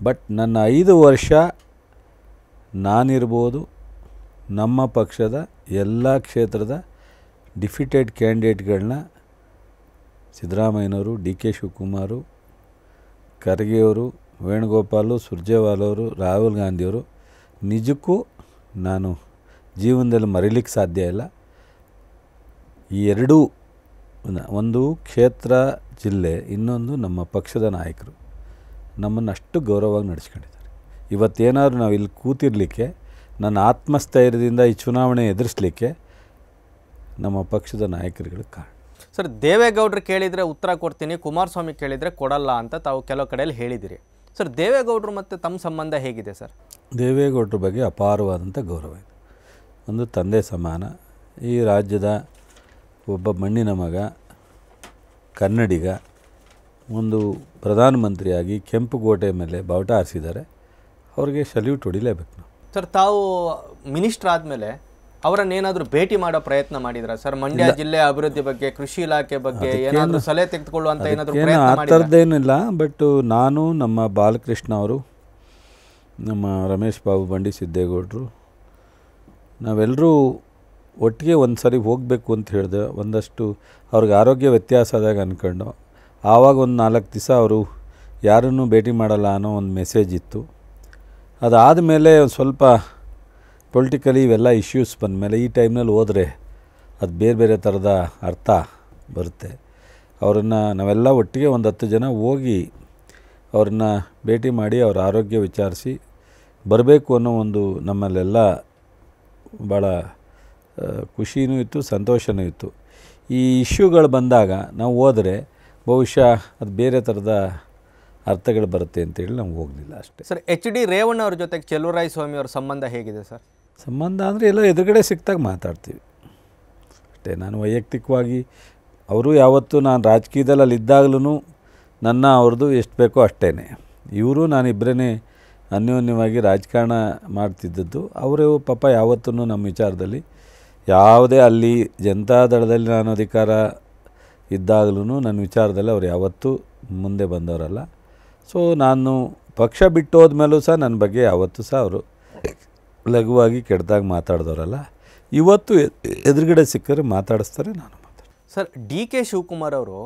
B: ಬಟ್ ನನ್ನ ಐದು ವರ್ಷ ನಾನಿರ್ಬೋದು ನಮ್ಮ ಪಕ್ಷದ ಎಲ್ಲ ಕ್ಷೇತ್ರದ ಡಿಫಿಟೆಡ್ ಕ್ಯಾಂಡಿಡೇಟ್ಗಳನ್ನ ಸಿದ್ದರಾಮಯ್ಯನವರು ಡಿ ಕೆ ಶಿವಕುಮಾರು ಖರ್ಗೆಯವರು ವೇಣುಗೋಪಾಲು ಸುರ್ಜೇವಾಲವರು ರಾಹುಲ್ ಗಾಂಧಿಯವರು ನಿಜಕ್ಕೂ ನಾನು ಜೀವನದಲ್ಲಿ ಮರೀಲಿಕ್ಕೆ ಸಾಧ್ಯ ಇಲ್ಲ ಈ ಎರಡೂ ಒಂದು ಕ್ಷೇತ್ರ ಜಿಲ್ಲೆ ಇನ್ನೊಂದು ನಮ್ಮ ಪಕ್ಷದ ನಾಯಕರು ನಮ್ಮನ್ನು ಅಷ್ಟು ಗೌರವವಾಗಿ ನಡೆಸ್ಕೊಂಡಿದ್ದಾರೆ ಇವತ್ತೇನಾದ್ರೂ ನಾವು ಇಲ್ಲಿ ಕೂತಿರಲಿಕ್ಕೆ ನನ್ನ ಆತ್ಮಸ್ಥೈರ್ಯದಿಂದ ಈ ಚುನಾವಣೆ ಎದುರಿಸಲಿಕ್ಕೆ ನಮ್ಮ ಪಕ್ಷದ ನಾಯಕರುಗಳು ಕಾರಣ
A: ಸರ್ ದೇವೇಗೌಡರು ಕೇಳಿದರೆ ಉತ್ತರ ಕೊಡ್ತೀನಿ ಕುಮಾರಸ್ವಾಮಿ ಕೇಳಿದರೆ ಕೊಡಲ್ಲ ಅಂತ ತಾವು ಕೆಲವು ಕಡೆಯಲ್ಲಿ ಹೇಳಿದಿರಿ ಸರ್ ದೇವೇಗೌಡರು ಮತ್ತು ತಮ್ಮ ಸಂಬಂಧ ಹೇಗಿದೆ ಸರ್
B: ದೇವೇಗೌಡರ ಬಗ್ಗೆ ಅಪಾರವಾದಂಥ ಗೌರವ ಇದೆ ಒಂದು ತಂದೆ ಸಮಾನ ಈ ರಾಜ್ಯದ ಒಬ್ಬ ಮಣ್ಣಿನ ಮಗ ಕನ್ನಡಿಗ ಒಂದು ಪ್ರಧಾನಮಂತ್ರಿಯಾಗಿ ಕೆಂಪುಕೋಟೆ ಮೇಲೆ ಬಾವುಟ ಹಾರಿಸಿದ್ದಾರೆ ಅವರಿಗೆ ಸಲ್ಯೂಟ್ ಹೊಡಿಲೇಬೇಕು ನಾವು
A: ಸರ್ ತಾವು ಮಿನಿಸ್ಟರ್ ಆದಮೇಲೆ ಏನಾದರೂ ಭೇಟಿ ಮಾಡೋ ಪ್ರಯತ್ನ ಮಾಡಿದ್ರ ಸರ್ ಮಂಡ್ಯ ಜಿಲ್ಲೆ ಅಭಿವೃದ್ಧಿ ಬಗ್ಗೆ ಕೃಷಿ ಇಲಾಖೆ ಬಗ್ಗೆ ಏನಾದರೂ ಸಲಹೆ ತೆಗೆದುಕೊಳ್ಳುವಂಥ ಏನಾದರೂ ಆ
B: ಥರದ್ದೇನಿಲ್ಲ ಬಟ್ ನಾನು ನಮ್ಮ ಬಾಲಕೃಷ್ಣ ಅವರು ನಮ್ಮ ರಮೇಶ್ ಬಾಬು ಬಂಡಿ ಸಿದ್ದೇಗೌಡರು ನಾವೆಲ್ಲರೂ ಒಟ್ಟಿಗೆ ಒಂದು ಸರಿ ಹೋಗಬೇಕು ಅಂತ ಹೇಳಿದೆ ಒಂದಷ್ಟು ಅವ್ರಿಗೆ ಆರೋಗ್ಯ ವ್ಯತ್ಯಾಸ ಆದಾಗ ಅಂದ್ಕೊಂಡು ಆವಾಗ ಒಂದು ನಾಲ್ಕು ದಿವಸ ಅವರು ಯಾರನ್ನೂ ಭೇಟಿ ಮಾಡಲ್ಲ ಅನ್ನೋ ಒಂದು ಮೆಸೇಜ್ ಇತ್ತು ಅದಾದ ಮೇಲೆ ಒಂದು ಸ್ವಲ್ಪ ಪೊಲಿಟಿಕಲಿ ಇವೆಲ್ಲ ಇಶ್ಯೂಸ್ ಬಂದಮೇಲೆ ಈ ಟೈಮ್ನಲ್ಲಿ ಹೋದರೆ ಅದು ಬೇರೆ ಬೇರೆ ಥರದ ಅರ್ಥ ಬರುತ್ತೆ ಅವರನ್ನು ನಾವೆಲ್ಲ ಒಟ್ಟಿಗೆ ಒಂದು ಹತ್ತು ಜನ ಹೋಗಿ ಅವ್ರನ್ನ ಭೇಟಿ ಮಾಡಿ ಅವರ ಆರೋಗ್ಯ ವಿಚಾರಿಸಿ ಬರಬೇಕು ಅನ್ನೋ ಒಂದು ನಮ್ಮಲ್ಲೆಲ್ಲ ಭಾಳ ಖುಷಿಯೂ ಇತ್ತು ಸಂತೋಷವೂ ಇತ್ತು ಈ ಇಶ್ಯೂಗಳು ಬಂದಾಗ ನಾವು ಹೋದರೆ ಬಹುಶಃ ಅದು ಬೇರೆ ಥರದ ಅರ್ಥಗಳು ಬರುತ್ತೆ ಅಂತೇಳಿ ನಮ್ಗೆ ಹೋಗಲಿಲ್ಲ ಅಷ್ಟೇ
A: ಸರ್ ಎಚ್ ಡಿ ರೇವಣ್ಣ ಅವ್ರ ಜೊತೆಗೆ ಚೆಲುವರಾಯ ಸ್ವಾಮಿ ಅವ್ರ ಸಂಬಂಧ ಹೇಗಿದೆ ಸರ್
B: ಸಂಬಂಧ ಅಂದರೆ ಎಲ್ಲ ಎದುರುಗಡೆ ಸಿಕ್ತಾಗ ಮಾತಾಡ್ತೀವಿ ಅಷ್ಟೇ ನಾನು ವೈಯಕ್ತಿಕವಾಗಿ ಅವರು ಯಾವತ್ತೂ ನಾನು ರಾಜಕೀಯದಲ್ಲಿ ಅಲ್ಲಿದ್ದಾಗಲೂ ನನ್ನ ಅವ್ರದ್ದು ಎಷ್ಟು ಬೇಕೋ ಅಷ್ಟೇ ಇವರು ನಾನಿಬ್ಬರೇ ಅನ್ಯೋನ್ಯವಾಗಿ ರಾಜಕಾರಣ ಮಾಡ್ತಿದ್ದದ್ದು ಅವರೇ ಪಾಪ ಯಾವತ್ತೂ ನಮ್ಮ ವಿಚಾರದಲ್ಲಿ ಯಾವುದೇ ಅಲ್ಲಿ ಜನತಾದಳದಲ್ಲಿ ನಾನು ಅಧಿಕಾರ ಇದ್ದಾಗಲೂ ನನ್ನ ವಿಚಾರದಲ್ಲಿ ಅವರು ಯಾವತ್ತೂ ಮುಂದೆ ಬಂದವರಲ್ಲ ಸೊ ನಾನು ಪಕ್ಷ ಬಿಟ್ಟು ಹೋದ್ಮೇಲೂ ಸಹ ನನ್ನ ಬಗ್ಗೆ ಯಾವತ್ತೂ ಸಹ ಅವರು ಲಘುವಾಗಿ ಕೆಡ್ದಾಗ ಮಾತಾಡಿದವರಲ್ಲ ಇವತ್ತು ಎದುರುಗಡೆ ಸಿಕ್ಕರೆ ಮಾತಾಡಿಸ್ತಾರೆ ನಾನು
A: ಮಾತಾಡ್ತೀನಿ ಸರ್ ಡಿ ಕೆ ಶಿವಕುಮಾರ್ ಅವರು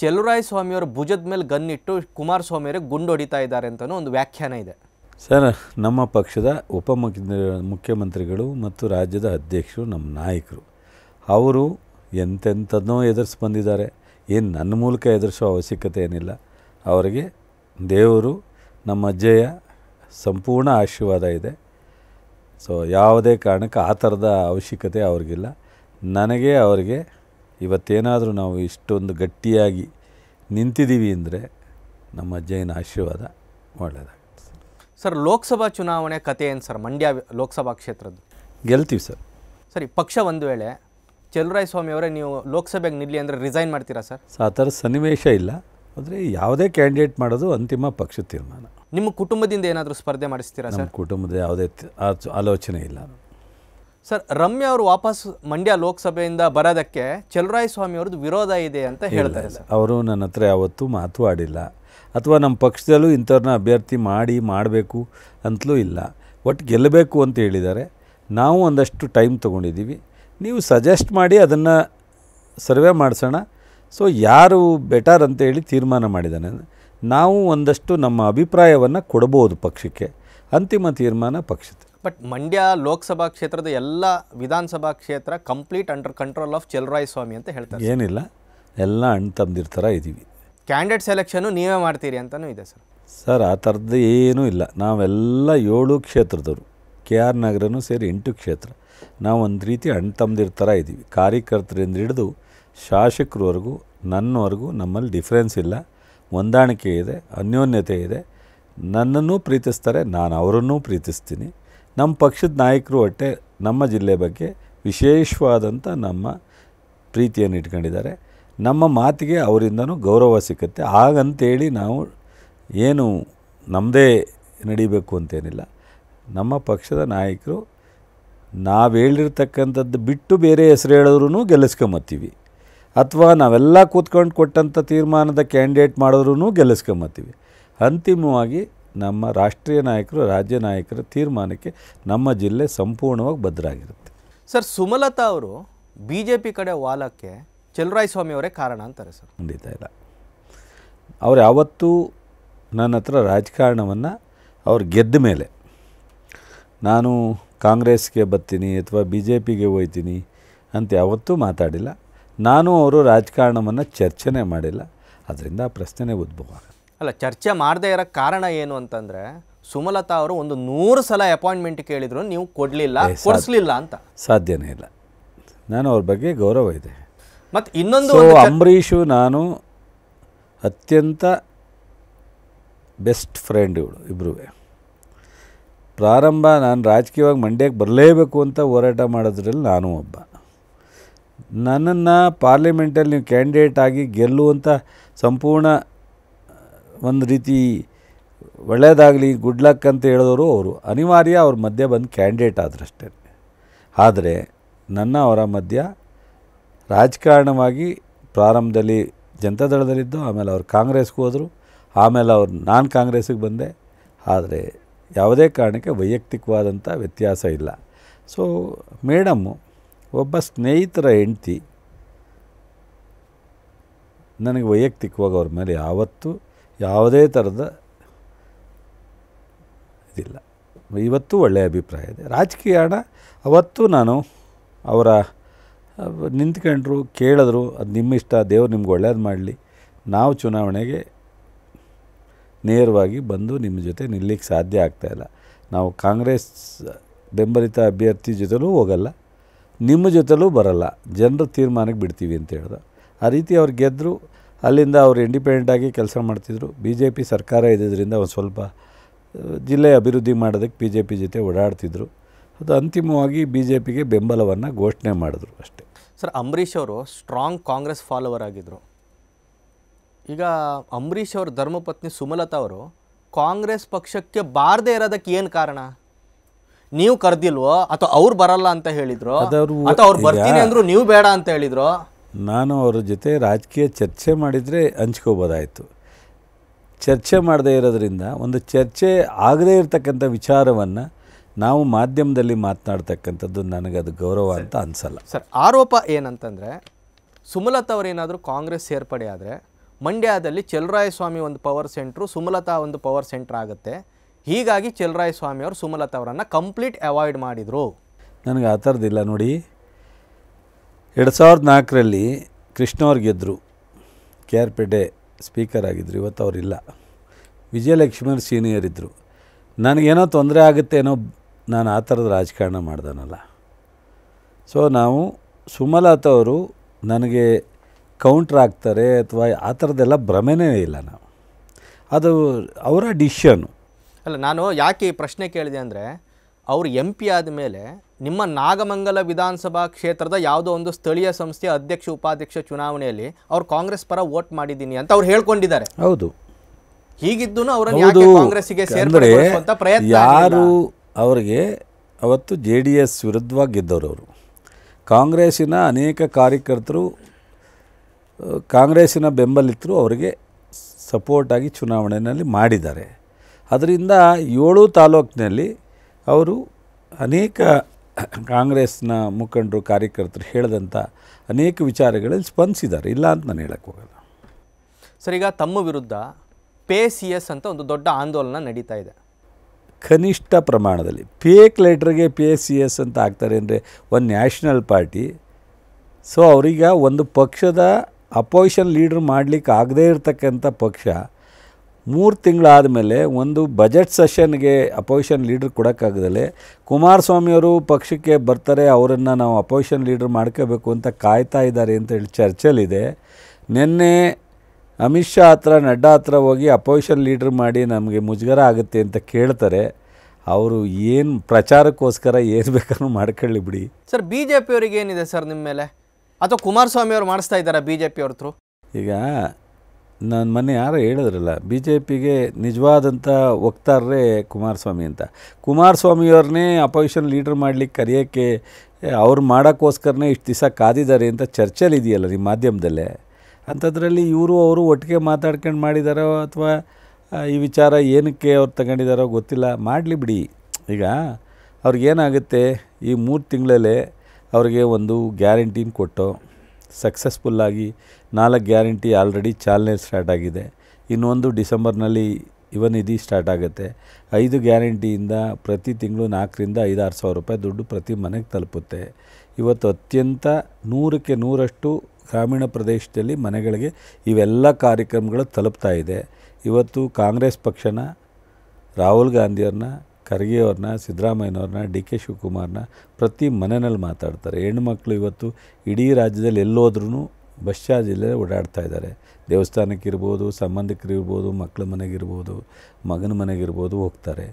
A: ಚೆಲುರಾಯ ಅವರ ಭುಜದ ಮೇಲೆ ಗನ್ನಿಟ್ಟು ಕುಮಾರಸ್ವಾಮಿ ಅವರಿಗೆ ಗುಂಡು ಹೊಡಿತಾ ಇದ್ದಾರೆ ಅಂತಲೂ ಒಂದು ವ್ಯಾಖ್ಯಾನ ಇದೆ
B: ಸರ್ ನಮ್ಮ ಪಕ್ಷದ ಉಪ ಮುಖ್ಯಮಂತ್ರಿಗಳು ಮತ್ತು ರಾಜ್ಯದ ಅಧ್ಯಕ್ಷರು ನಮ್ಮ ನಾಯಕರು ಅವರು ಎಂತೆಂಥದ್ದೋ ಎದುರಿಸಿ ಬಂದಿದ್ದಾರೆ ಏನು ನನ್ನ ಮೂಲಕ ಎದುರಿಸೋ ಅವಶ್ಯಕತೆ ಏನಿಲ್ಲ ಅವರಿಗೆ ದೇವರು ನಮ್ಮ ಅಜ್ಜೆಯ ಸಂಪೂರ್ಣ ಆಶೀರ್ವಾದ ಇದೆ ಸೊ ಯಾವುದೇ ಕಾರಣಕ್ಕೆ ಆ ಥರದ ಅವಶ್ಯಕತೆ ಅವ್ರಿಗಿಲ್ಲ ನನಗೆ ಅವರಿಗೆ ಇವತ್ತೇನಾದರೂ ನಾವು ಇಷ್ಟೊಂದು ಗಟ್ಟಿಯಾಗಿ ನಿಂತಿದ್ದೀವಿ ಅಂದರೆ ನಮ್ಮ ಅಜ್ಜಯ್ಯನ ಆಶೀರ್ವಾದ ಒಳ್ಳೆಯದಾಗುತ್ತೆ
A: ಸರ್ ಲೋಕಸಭಾ ಚುನಾವಣೆ ಕತೆ ಏನು ಸರ್ ಮಂಡ್ಯ ಲೋಕಸಭಾ ಕ್ಷೇತ್ರದ್ದು ಗೆಲ್ತೀವಿ ಸರ್ ಸರಿ ಪಕ್ಷ ಒಂದು ವೇಳೆ ಸ್ವಾಮಿ ಅವರೇ ನೀವು ಲೋಕಸಭೆಗೆ ನಿಲ್ಲಿ ಅಂದರೆ ರಿಸೈನ್ ಮಾಡ್ತೀರಾ ಸರ್
B: ಆ ಥರ ಸನ್ನಿವೇಶ ಇಲ್ಲ ಆದರೆ ಯಾವುದೇ ಕ್ಯಾಂಡಿಡೇಟ್ ಮಾಡೋದು ಅಂತಿಮ ಪಕ್ಷ ತೀರ್ಮಾನ
A: ನಿಮ್ಮ ಕುಟುಂಬದಿಂದ ಏನಾದರೂ ಸ್ಪರ್ಧೆ ಮಾಡಿಸ್ತೀರಾ ಸರ್
B: ಕುಟುಂಬದ ಯಾವುದೇ ಆಲೋಚನೆ ಇಲ್ಲ
A: ಸರ್ ರಮ್ಯ ಅವರು ವಾಪಸ್ ಮಂಡ್ಯ ಲೋಕಸಭೆಯಿಂದ ಬರೋದಕ್ಕೆ ಚಲರಾಯ ಸ್ವಾಮಿ ಅವ್ರದ್ದು ವಿರೋಧ ಇದೆ ಅಂತ ಹೇಳ್ತಾರೆ ಸರ್
B: ಅವರು ನನ್ನ ಹತ್ರ ಯಾವತ್ತೂ ಮಾತು ಆಡಿಲ್ಲ ಅಥವಾ ನಮ್ಮ ಪಕ್ಷದಲ್ಲೂ ಇಂಥವ್ರನ್ನ ಅಭ್ಯರ್ಥಿ ಮಾಡಿ ಮಾಡಬೇಕು ಅಂತಲೂ ಇಲ್ಲ ಒಟ್ಟು ಗೆಲ್ಲಬೇಕು ಅಂತ ಹೇಳಿದ್ದಾರೆ ನಾವು ಒಂದಷ್ಟು ಟೈಮ್ ತೊಗೊಂಡಿದ್ದೀವಿ ನೀವು ಸಜೆಸ್ಟ್ ಮಾಡಿ ಅದನ್ನು ಸರ್ವೆ ಮಾಡಿಸೋಣ ಸೊ ಯಾರು ಬೆಟರ್ ಅಂತ ಹೇಳಿ ತೀರ್ಮಾನ ಮಾಡಿದ್ದಾನೆ ನಾವು ಒಂದಷ್ಟು ನಮ್ಮ ಅಭಿಪ್ರಾಯವನ್ನು ಕೊಡ್ಬೋದು ಪಕ್ಷಕ್ಕೆ ಅಂತಿಮ ತೀರ್ಮಾನ ಪಕ್ಷದ
A: ಬಟ್ ಮಂಡ್ಯ ಲೋಕಸಭಾ ಕ್ಷೇತ್ರದ ಎಲ್ಲ ವಿಧಾನಸಭಾ ಕ್ಷೇತ್ರ complete under control of Chaluvarayaswamy ಅಂತ ಹೇಳ್ತಾರೆ
B: ಏನಿಲ್ಲ ಎಲ್ಲ ಅಣ್ ತಂದಿರ್ತಾರ ಇದ್ದೀವಿ
A: ಕ್ಯಾಂಡಿಡೇಟ್ ಸೆಲೆಕ್ಷನ್ ನೀವೇ ಮಾಡ್ತೀರಿ ಅಂತಲೂ ಇದೆ ಸರ್
B: ಸರ್ ಆ ಥರದ್ದು ಏನೂ ಇಲ್ಲ ನಾವೆಲ್ಲ ಏಳು ಕ್ಷೇತ್ರದವರು ಕೆ ಆರ್ ನಗರನೂ ಸೇರಿ ಎಂಟು ಕ್ಷೇತ್ರ ನಾವು ಒಂದು ರೀತಿ ಅಣ್ಣ ತಮ್ಮದಿರ್ ಇದ್ದೀವಿ ಕಾರ್ಯಕರ್ತರಿಂದ ಹಿಡಿದು ಶಾಸಕರವರೆಗೂ ನನ್ನವರೆಗೂ ನಮ್ಮಲ್ಲಿ ಡಿಫ್ರೆನ್ಸ್ ಇಲ್ಲ ಹೊಂದಾಣಿಕೆ ಇದೆ ಅನ್ಯೋನ್ಯತೆ ಇದೆ ನನ್ನನ್ನು ಪ್ರೀತಿಸ್ತಾರೆ ನಾನು ಅವರನ್ನೂ ಪ್ರೀತಿಸ್ತೀನಿ ನಮ್ಮ ಪಕ್ಷದ ನಾಯಕರು ಒಟ್ಟೆ ನಮ್ಮ ಜಿಲ್ಲೆ ಬಗ್ಗೆ ವಿಶೇಷವಾದಂಥ ನಮ್ಮ ಪ್ರೀತಿಯನ್ನು ಇಟ್ಕೊಂಡಿದ್ದಾರೆ ನಮ್ಮ ಮಾತಿಗೆ ಅವರಿಂದನೂ ಗೌರವ ಸಿಕ್ಕುತ್ತೆ ಹಾಗಂತೇಳಿ ನಾವು ಏನು ನಮ್ಮದೇ ನಡೀಬೇಕು ಅಂತೇನಿಲ್ಲ ನಮ್ಮ ಪಕ್ಷದ ನಾಯಕರು ನಾವು ಹೇಳಿರ್ತಕ್ಕಂಥದ್ದು ಬಿಟ್ಟು ಬೇರೆ ಹೆಸರು ಹೇಳಿದ್ರೂ ಗೆಲ್ಲಿಸ್ಕೊಂಬತ್ತೀವಿ ಅಥವಾ ನಾವೆಲ್ಲ ಕೂತ್ಕೊಂಡು ಕೊಟ್ಟಂಥ ತೀರ್ಮಾನದ ಕ್ಯಾಂಡಿಡೇಟ್ ಮಾಡಿದ್ರೂ ಗೆಲ್ಲಿಸ್ಕೊಂಬತ್ತೀವಿ ಅಂತಿಮವಾಗಿ ನಮ್ಮ ರಾಷ್ಟ್ರೀಯ ನಾಯಕರು ರಾಜ್ಯ ನಾಯಕರ ತೀರ್ಮಾನಕ್ಕೆ ನಮ್ಮ ಜಿಲ್ಲೆ ಸಂಪೂರ್ಣವಾಗಿ ಭದ್ರಾಗಿರುತ್ತೆ
A: ಸರ್ ಸುಮಲತಾ ಅವರು ಬಿ ಜೆ ಪಿ ಕಡೆ ವಾಲಕ್ಕೆ ಸ್ವಾಮಿ ಅವರೇ ಕಾರಣ ಅಂತಾರೆ ಸರ್
B: ಖಂಡಿತ ಇಲ್ಲ ಅವರು ಯಾವತ್ತೂ ನನ್ನ ಹತ್ರ ರಾಜಕಾರಣವನ್ನು ಅವ್ರು ಗೆದ್ದ ಮೇಲೆ ನಾನು ಕಾಂಗ್ರೆಸ್ಗೆ ಬರ್ತೀನಿ ಅಥವಾ ಬಿ ಜೆ ಪಿಗೆ ಹೋಯ್ತೀನಿ ಅಂತ ಯಾವತ್ತೂ ಮಾತಾಡಿಲ್ಲ ನಾನು ಅವರು ರಾಜಕಾರಣವನ್ನು ಚರ್ಚೆನೆ ಮಾಡಿಲ್ಲ ಅದರಿಂದ ಆ ಪ್ರಶ್ನೆನೇ ಉದ್ಭವ ಆಗುತ್ತೆ
A: ಅಲ್ಲ ಚರ್ಚೆ ಮಾಡದೇ ಇರೋ ಕಾರಣ ಏನು ಅಂತಂದರೆ ಸುಮಲತಾ ಅವರು ಒಂದು ನೂರು ಸಲ ಅಪಾಯಿಂಟ್ಮೆಂಟ್ ಕೇಳಿದ್ರು ನೀವು ಕೊಡಲಿಲ್ಲ ಕೊಡಿಸ್ಲಿಲ್ಲ ಅಂತ
B: ಸಾಧ್ಯನೇ ಇಲ್ಲ ನಾನು ಅವ್ರ ಬಗ್ಗೆ ಗೌರವ ಇದೆ
A: ಮತ್ತು ಇನ್ನೊಂದು
B: ಅಂಬರೀಷು ನಾನು ಅತ್ಯಂತ ಬೆಸ್ಟ್ ಫ್ರೆಂಡ್ ಇವಳು ಇಬ್ಬರೂ ಪ್ರಾರಂಭ ನಾನು ರಾಜಕೀಯವಾಗಿ ಮಂಡ್ಯಕ್ಕೆ ಬರಲೇಬೇಕು ಅಂತ ಹೋರಾಟ ಮಾಡೋದ್ರಲ್ಲಿ ನಾನು ಒಬ್ಬ ನನ್ನನ್ನು ಪಾರ್ಲಿಮೆಂಟಲ್ಲಿ ನೀವು ಕ್ಯಾಂಡಿಡೇಟ್ ಆಗಿ ಗೆಲ್ಲುವಂಥ ಸಂಪೂರ್ಣ ಒಂದು ರೀತಿ ಒಳ್ಳೆಯದಾಗಲಿ ಗುಡ್ ಲಕ್ ಅಂತ ಹೇಳಿದವರು ಅವರು ಅನಿವಾರ್ಯ ಅವ್ರ ಮಧ್ಯೆ ಬಂದು ಕ್ಯಾಂಡಿಡೇಟ್ ಆದ್ರಷ್ಟೇ ಆದರೆ ನನ್ನ ಅವರ ಮಧ್ಯ ರಾಜಕಾರಣವಾಗಿ ಪ್ರಾರಂಭದಲ್ಲಿ ಜನತಾದಳದಲ್ಲಿದ್ದು ಆಮೇಲೆ ಅವರು ಕಾಂಗ್ರೆಸ್ಗೆ ಹೋದರು ಆಮೇಲೆ ಅವ್ರು ನಾನು ಕಾಂಗ್ರೆಸ್ಗೆ ಬಂದೆ ಆದರೆ ಯಾವುದೇ ಕಾರಣಕ್ಕೆ ವೈಯಕ್ತಿಕವಾದಂಥ ವ್ಯತ್ಯಾಸ ಇಲ್ಲ ಸೊ ಮೇಡಮ್ಮು ಒಬ್ಬ ಸ್ನೇಹಿತರ ಹೆಂಡತಿ ನನಗೆ ವೈಯಕ್ತಿಕವಾಗಿ ಅವ್ರ ಮೇಲೆ ಯಾವತ್ತೂ ಯಾವುದೇ ಥರದ ಇದಿಲ್ಲ ಇವತ್ತು ಒಳ್ಳೆಯ ಅಭಿಪ್ರಾಯ ಇದೆ ರಾಜಕೀಯ ಹಣ ಅವತ್ತು ನಾನು ಅವರ ನಿಂತ್ಕೊಂಡ್ರು ಕೇಳಿದ್ರು ಅದು ನಿಮ್ಮ ಇಷ್ಟ ದೇವ್ರು ನಿಮ್ಗೆ ಒಳ್ಳೇದು ಮಾಡಲಿ ನಾವು ಚುನಾವಣೆಗೆ ನೇರವಾಗಿ ಬಂದು ನಿಮ್ಮ ಜೊತೆ ನಿಲ್ಲಿಕ್ಕೆ ಸಾಧ್ಯ ಆಗ್ತಾಯಿಲ್ಲ ನಾವು ಕಾಂಗ್ರೆಸ್ ಬೆಂಬಲಿತ ಅಭ್ಯರ್ಥಿ ಜೊತೆಲೂ ಹೋಗಲ್ಲ ನಿಮ್ಮ ಜೊತೆಲೂ ಬರಲ್ಲ ಜನರ ತೀರ್ಮಾನಕ್ಕೆ ಬಿಡ್ತೀವಿ ಅಂತ ಹೇಳಿದ ಆ ರೀತಿ ಅವ್ರು ಗೆದ್ದರು ಅಲ್ಲಿಂದ ಅವರು ಇಂಡಿಪೆಂಡೆಂಟಾಗಿ ಕೆಲಸ ಮಾಡ್ತಿದ್ರು ಬಿ ಜೆ ಪಿ ಸರ್ಕಾರ ಇದ್ದಿದ್ದರಿಂದ ಒಂದು ಸ್ವಲ್ಪ ಜಿಲ್ಲೆ ಅಭಿವೃದ್ಧಿ ಮಾಡೋದಕ್ಕೆ ಬಿ ಜೆ ಪಿ ಜೊತೆ ಓಡಾಡ್ತಿದ್ರು ಅದು ಅಂತಿಮವಾಗಿ ಬಿ ಜೆ ಪಿಗೆ ಬೆಂಬಲವನ್ನು ಘೋಷಣೆ ಮಾಡಿದ್ರು ಅಷ್ಟೇ
A: ಸರ್ ಅಂಬರೀಷ್ ಅವರು ಸ್ಟ್ರಾಂಗ್ ಕಾಂಗ್ರೆಸ್ ಫಾಲೋವರ್ ಆಗಿದ್ದರು ಈಗ ಅಂಬರೀಷ್ ಅವರ ಧರ್ಮಪತ್ನಿ ಸುಮಲತಾ ಅವರು ಕಾಂಗ್ರೆಸ್ ಪಕ್ಷಕ್ಕೆ ಬಾರದೇ ಇರೋದಕ್ಕೆ ಏನು ಕಾರಣ ನೀವು ಕರೆದಿಲ್ವೋ ಅಥವಾ ಅವ್ರು ಬರಲ್ಲ ಅಂತ ಹೇಳಿದ್ರು ಅಥವಾ ಅವ್ರು ಬರ್ತೀನಿ ಅಂದ್ರು ನೀವು ಬೇಡ ಅಂತ ಹೇಳಿದ್ರು
B: ನಾನು ಅವರ ಜೊತೆ ರಾಜಕೀಯ ಚರ್ಚೆ ಮಾಡಿದರೆ ಹಂಚ್ಕೋಬೋದಾಯಿತು ಚರ್ಚೆ ಮಾಡದೇ ಇರೋದರಿಂದ ಒಂದು ಚರ್ಚೆ ಆಗದೇ ಇರತಕ್ಕಂಥ ವಿಚಾರವನ್ನು ನಾವು ಮಾಧ್ಯಮದಲ್ಲಿ ಮಾತನಾಡ್ತಕ್ಕಂಥದ್ದು ನನಗದು ಗೌರವ ಅಂತ ಅನಿಸಲ್ಲ
A: ಸರ್ ಆರೋಪ ಏನಂತಂದರೆ ಸುಮಲತಾ ಅವರೇನಾದರೂ ಕಾಂಗ್ರೆಸ್ ಸೇರ್ಪಡೆ ಆದರೆ ಮಂಡ್ಯದಲ್ಲಿ ಸ್ವಾಮಿ ಒಂದು ಪವರ್ ಸೆಂಟ್ರು ಸುಮಲತಾ ಒಂದು ಪವರ್ ಸೆಂಟ್ರ್ ಆಗುತ್ತೆ ಹೀಗಾಗಿ ಸ್ವಾಮಿ ಅವರು ಸುಮಲತಾ ಅವರನ್ನು ಕಂಪ್ಲೀಟ್ ಅವಾಯ್ಡ್ ಮಾಡಿದರು
B: ನನಗೆ ಆ ಥರದ್ದಿಲ್ಲ ನೋಡಿ ಎರಡು ಸಾವಿರದ ನಾಲ್ಕರಲ್ಲಿ ಕೃಷ್ಣ ಅವ್ರು ಗೆದ್ದರು ಕೆ ಆರ್ ಪೇಟೆ ಸ್ಪೀಕರ್ ಆಗಿದ್ದರು ಇವತ್ತು ಅವರಿಲ್ಲ ವಿಜಯಲಕ್ಷ್ಮೀರ್ ಸೀನಿಯರ್ ಇದ್ದರು ನನಗೇನೋ ತೊಂದರೆ ಆಗುತ್ತೆ ಏನೋ ನಾನು ಆ ಥರದ ರಾಜಕಾರಣ ಮಾಡ್ದಾನಲ್ಲ ಸೊ ನಾವು ಸುಮಲತವರು ನನಗೆ ಕೌಂಟ್ರ್ ಆಗ್ತಾರೆ ಅಥವಾ ಆ ಥರದ್ದೆಲ್ಲ ಭ್ರಮೆನೇ ಇಲ್ಲ ನಾವು ಅದು ಅವರ ಡಿಶನು
A: ಅಲ್ಲ ನಾನು ಯಾಕೆ ಈ ಪ್ರಶ್ನೆ ಕೇಳಿದೆ ಅಂದರೆ ಅವರು ಎಂ ಪಿ ಆದಮೇಲೆ ನಿಮ್ಮ ನಾಗಮಂಗಲ ವಿಧಾನಸಭಾ ಕ್ಷೇತ್ರದ ಯಾವುದೋ ಒಂದು ಸ್ಥಳೀಯ ಸಂಸ್ಥೆ ಅಧ್ಯಕ್ಷ ಉಪಾಧ್ಯಕ್ಷ ಚುನಾವಣೆಯಲ್ಲಿ ಅವ್ರು ಕಾಂಗ್ರೆಸ್ ಪರ ವೋಟ್ ಮಾಡಿದ್ದೀನಿ ಅಂತ ಅವ್ರು ಹೇಳ್ಕೊಂಡಿದ್ದಾರೆ ಹೌದು ಹೀಗಿದ್ದು ಅವರನ್ನು ಕಾಂಗ್ರೆಸ್ಗೆ ಅಂತ ಪ್ರಯತ್ನ ಯಾರು
B: ಅವರಿಗೆ ಅವತ್ತು ಜೆ ಡಿ ಎಸ್ ವಿರುದ್ಧವಾಗಿ ಅವರು ಕಾಂಗ್ರೆಸ್ಸಿನ ಅನೇಕ ಕಾರ್ಯಕರ್ತರು ಕಾಂಗ್ರೆಸ್ಸಿನ ಬೆಂಬಲಿತರು ಅವರಿಗೆ ಸಪೋರ್ಟಾಗಿ ಚುನಾವಣೆಯಲ್ಲಿ ಮಾಡಿದ್ದಾರೆ ಅದರಿಂದ ಏಳು ತಾಲೂಕಿನಲ್ಲಿ ಅವರು ಅನೇಕ ಕಾಂಗ್ರೆಸ್ನ ಮುಖಂಡರು ಕಾರ್ಯಕರ್ತರು ಹೇಳಿದಂಥ ಅನೇಕ ವಿಚಾರಗಳಲ್ಲಿ ಸ್ಪಂದಿಸಿದ್ದಾರೆ ಇಲ್ಲ ಅಂತ ನಾನು ಹೇಳಕ್ಕೆ ಹೋಗಲ್ಲ
A: ಸರ್ ಈಗ ತಮ್ಮ ವಿರುದ್ಧ ಪೇ ಸಿ ಎಸ್ ಅಂತ ಒಂದು ದೊಡ್ಡ ಆಂದೋಲನ ನಡೀತಾ ಇದೆ
B: ಕನಿಷ್ಠ ಪ್ರಮಾಣದಲ್ಲಿ ಪೇಕ್ ಲೆಟ್ರಿಗೆ ಪಿ ಎ ಸಿ ಎಸ್ ಅಂತ ಆಗ್ತಾರೆ ಅಂದರೆ ಒಂದು ನ್ಯಾಷನಲ್ ಪಾರ್ಟಿ ಸೊ ಅವರೀಗ ಒಂದು ಪಕ್ಷದ ಅಪೋಸಿಷನ್ ಲೀಡ್ರ್ ಮಾಡಲಿಕ್ಕೆ ಆಗದೇ ಇರತಕ್ಕಂಥ ಪಕ್ಷ ಮೂರು ತಿಂಗಳಾದ ಮೇಲೆ ಒಂದು ಬಜೆಟ್ ಸೆಷನ್ಗೆ ಅಪೋಸಿಷನ್ ಲೀಡರ್ ಕೊಡೋಕ್ಕಾಗದಲ್ಲೇ ಕುಮಾರಸ್ವಾಮಿಯವರು ಪಕ್ಷಕ್ಕೆ ಬರ್ತಾರೆ ಅವರನ್ನು ನಾವು ಅಪೋಸಿಷನ್ ಲೀಡರ್ ಮಾಡ್ಕೋಬೇಕು ಅಂತ ಕಾಯ್ತಾ ಇದ್ದಾರೆ ಅಂತ ಹೇಳಿ ಚರ್ಚೆಲಿದೆ ನಿನ್ನೆ ಅಮಿತ್ ಶಾ ಹತ್ರ ನಡ್ಡಾ ಹತ್ರ ಹೋಗಿ ಅಪೋಸಿಷನ್ ಲೀಡರ್ ಮಾಡಿ ನಮಗೆ ಮುಜುಗರ ಆಗುತ್ತೆ ಅಂತ ಕೇಳ್ತಾರೆ ಅವರು ಏನು ಪ್ರಚಾರಕ್ಕೋಸ್ಕರ ಏನು ಬೇಕಾದ್ರೂ ಮಾಡ್ಕೊಳ್ಳಿ ಬಿಡಿ
A: ಸರ್ ಬಿ ಜೆ ಪಿಯವರಿಗೆ ಏನಿದೆ ಸರ್ ನಿಮ್ಮ ಮೇಲೆ ಅಥವಾ ಕುಮಾರಸ್ವಾಮಿಯವರು ಮಾಡಿಸ್ತಾ ಇದ್ದಾರೆ ಬಿ ಜೆ ಪಿ ಅವ್ರ ಥ್ರೂ
B: ಈಗ ನಾನು ಮೊನ್ನೆ ಯಾರೋ ಹೇಳಿದ್ರಲ್ಲ ಬಿ ಜೆ ಪಿಗೆ ನಿಜವಾದಂಥ ವಕ್ತಾರರೇ ಕುಮಾರಸ್ವಾಮಿ ಅಂತ ಕುಮಾರಸ್ವಾಮಿಯವ್ರನ್ನೇ ಅಪೋಸಿಷನ್ ಲೀಡ್ರ್ ಮಾಡಲಿಕ್ಕೆ ಕರೆಯೋಕ್ಕೆ ಅವ್ರು ಮಾಡೋಕ್ಕೋಸ್ಕರನೇ ಇಷ್ಟು ದಿವಸ ಕಾದಿದ್ದಾರೆ ಅಂತ ಚರ್ಚೆಲಿ ಇದೆಯಲ್ಲ ನಿಮ್ಮ ಮಾಧ್ಯಮದಲ್ಲೇ ಅಂಥದ್ರಲ್ಲಿ ಇವರು ಅವರು ಒಟ್ಟಿಗೆ ಮಾತಾಡ್ಕೊಂಡು ಮಾಡಿದಾರೋ ಅಥವಾ ಈ ವಿಚಾರ ಏನಕ್ಕೆ ಅವ್ರು ತಗೊಂಡಿದ್ದಾರೋ ಗೊತ್ತಿಲ್ಲ ಮಾಡಲಿ ಬಿಡಿ ಈಗ ಅವ್ರಿಗೇನಾಗುತ್ತೆ ಈ ಮೂರು ತಿಂಗಳಲ್ಲೇ ಅವ್ರಿಗೆ ಒಂದು ಗ್ಯಾರಂಟಿನ ಕೊಟ್ಟು ಸಕ್ಸಸ್ಫುಲ್ಲಾಗಿ ನಾಲ್ಕು ಗ್ಯಾರಂಟಿ ಆಲ್ರೆಡಿ ಚಾಲನೆ ಸ್ಟಾರ್ಟ್ ಆಗಿದೆ ಇನ್ನೊಂದು ಡಿಸೆಂಬರ್ನಲ್ಲಿ ಇದು ಸ್ಟಾರ್ಟ್ ಆಗುತ್ತೆ ಐದು ಗ್ಯಾರಂಟಿಯಿಂದ ಪ್ರತಿ ತಿಂಗಳು ನಾಲ್ಕರಿಂದ ಐದಾರು ಸಾವಿರ ರೂಪಾಯಿ ದುಡ್ಡು ಪ್ರತಿ ಮನೆಗೆ ತಲುಪುತ್ತೆ ಇವತ್ತು ಅತ್ಯಂತ ನೂರಕ್ಕೆ ನೂರಷ್ಟು ಗ್ರಾಮೀಣ ಪ್ರದೇಶದಲ್ಲಿ ಮನೆಗಳಿಗೆ ಇವೆಲ್ಲ ಕಾರ್ಯಕ್ರಮಗಳು ತಲುಪ್ತಾ ಇದೆ ಇವತ್ತು ಕಾಂಗ್ರೆಸ್ ಪಕ್ಷನ ರಾಹುಲ್ ಗಾಂಧಿಯವ್ರನ್ನ ಖರ್ಗೆಯವ್ರನ್ನ ಸಿದ್ದರಾಮಯ್ಯನವ್ರನ್ನ ಡಿ ಕೆ ಶಿವಕುಮಾರ್ನ ಪ್ರತಿ ಮನೆಯಲ್ಲಿ ಮಾತಾಡ್ತಾರೆ ಹೆಣ್ಣುಮಕ್ಕಳು ಇವತ್ತು ಇಡೀ ರಾಜ್ಯದಲ್ಲಿ ಎಲ್ಲೋದ್ರೂ ಚಾರ್ಜ್ ಜಿಲ್ಲೆ ಓಡಾಡ್ತಾ ಇದ್ದಾರೆ ದೇವಸ್ಥಾನಕ್ಕಿರ್ಬೋದು ಸಂಬಂಧಿಕರಿರ್ಬೋದು ಮಕ್ಕಳ ಮನೆಗಿರ್ಬೋದು ಮಗನ ಮನೆಗಿರ್ಬೋದು ಹೋಗ್ತಾರೆ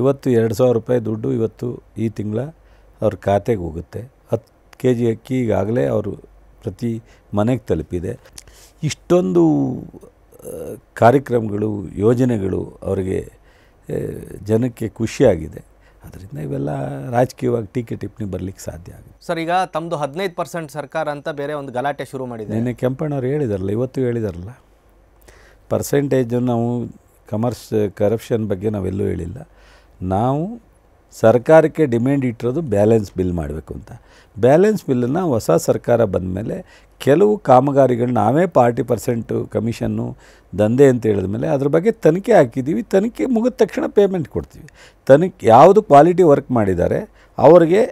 B: ಇವತ್ತು ಎರಡು ಸಾವಿರ ರೂಪಾಯಿ ದುಡ್ಡು ಇವತ್ತು ಈ ತಿಂಗಳ ಅವ್ರ ಖಾತೆಗೆ ಹೋಗುತ್ತೆ ಹತ್ತು ಕೆ ಜಿ ಅಕ್ಕಿ ಈಗಾಗಲೇ ಅವರು ಪ್ರತಿ ಮನೆಗೆ ತಲುಪಿದೆ ಇಷ್ಟೊಂದು ಕಾರ್ಯಕ್ರಮಗಳು ಯೋಜನೆಗಳು ಅವರಿಗೆ ಜನಕ್ಕೆ ಖುಷಿಯಾಗಿದೆ ಅದರಿಂದ ಇವೆಲ್ಲ ರಾಜಕೀಯವಾಗಿ ಟೀಕೆ ಟಿಪ್ಪಣಿ ಬರಲಿಕ್ಕೆ ಸಾಧ್ಯ ಆಗುತ್ತೆ
A: ಸರ್ ಈಗ ತಮ್ಮದು ಹದಿನೈದು ಪರ್ಸೆಂಟ್ ಸರ್ಕಾರ ಅಂತ ಬೇರೆ ಒಂದು ಗಲಾಟೆ ಶುರು ಮಾಡಿದೆ ನಿನ್ನೆ
B: ಕೆಂಪಣ್ಣವ್ರು ಹೇಳಿದಾರಲ್ಲ ಇವತ್ತು ಹೇಳಿದಾರಲ್ಲ ಪರ್ಸೆಂಟೇಜು ನಾವು ಕಮರ್ಸ್ ಕರಪ್ಷನ್ ಬಗ್ಗೆ ನಾವೆಲ್ಲೂ ಹೇಳಿಲ್ಲ ನಾವು ಸರ್ಕಾರಕ್ಕೆ ಡಿಮ್ಯಾಂಡ್ ಇಟ್ಟಿರೋದು ಬ್ಯಾಲೆನ್ಸ್ ಬಿಲ್ ಮಾಡಬೇಕು ಅಂತ ಬ್ಯಾಲೆನ್ಸ್ ಬಿಲ್ಲನ್ನು ಹೊಸ ಸರ್ಕಾರ ಬಂದ ಮೇಲೆ ಕೆಲವು ಕಾಮಗಾರಿಗಳು ನಾವೇ ಪಾರ್ಟಿ ಪರ್ಸೆಂಟು ಕಮಿಷನ್ನು ದಂಧೆ ಅಂತ ಹೇಳಿದ ಮೇಲೆ ಅದ್ರ ಬಗ್ಗೆ ತನಿಖೆ ಹಾಕಿದ್ದೀವಿ ತನಿಖೆ ಮುಗಿದ ತಕ್ಷಣ ಪೇಮೆಂಟ್ ಕೊಡ್ತೀವಿ ತನಿಖೆ ಯಾವುದು ಕ್ವಾಲಿಟಿ ವರ್ಕ್ ಮಾಡಿದ್ದಾರೆ ಅವರಿಗೆ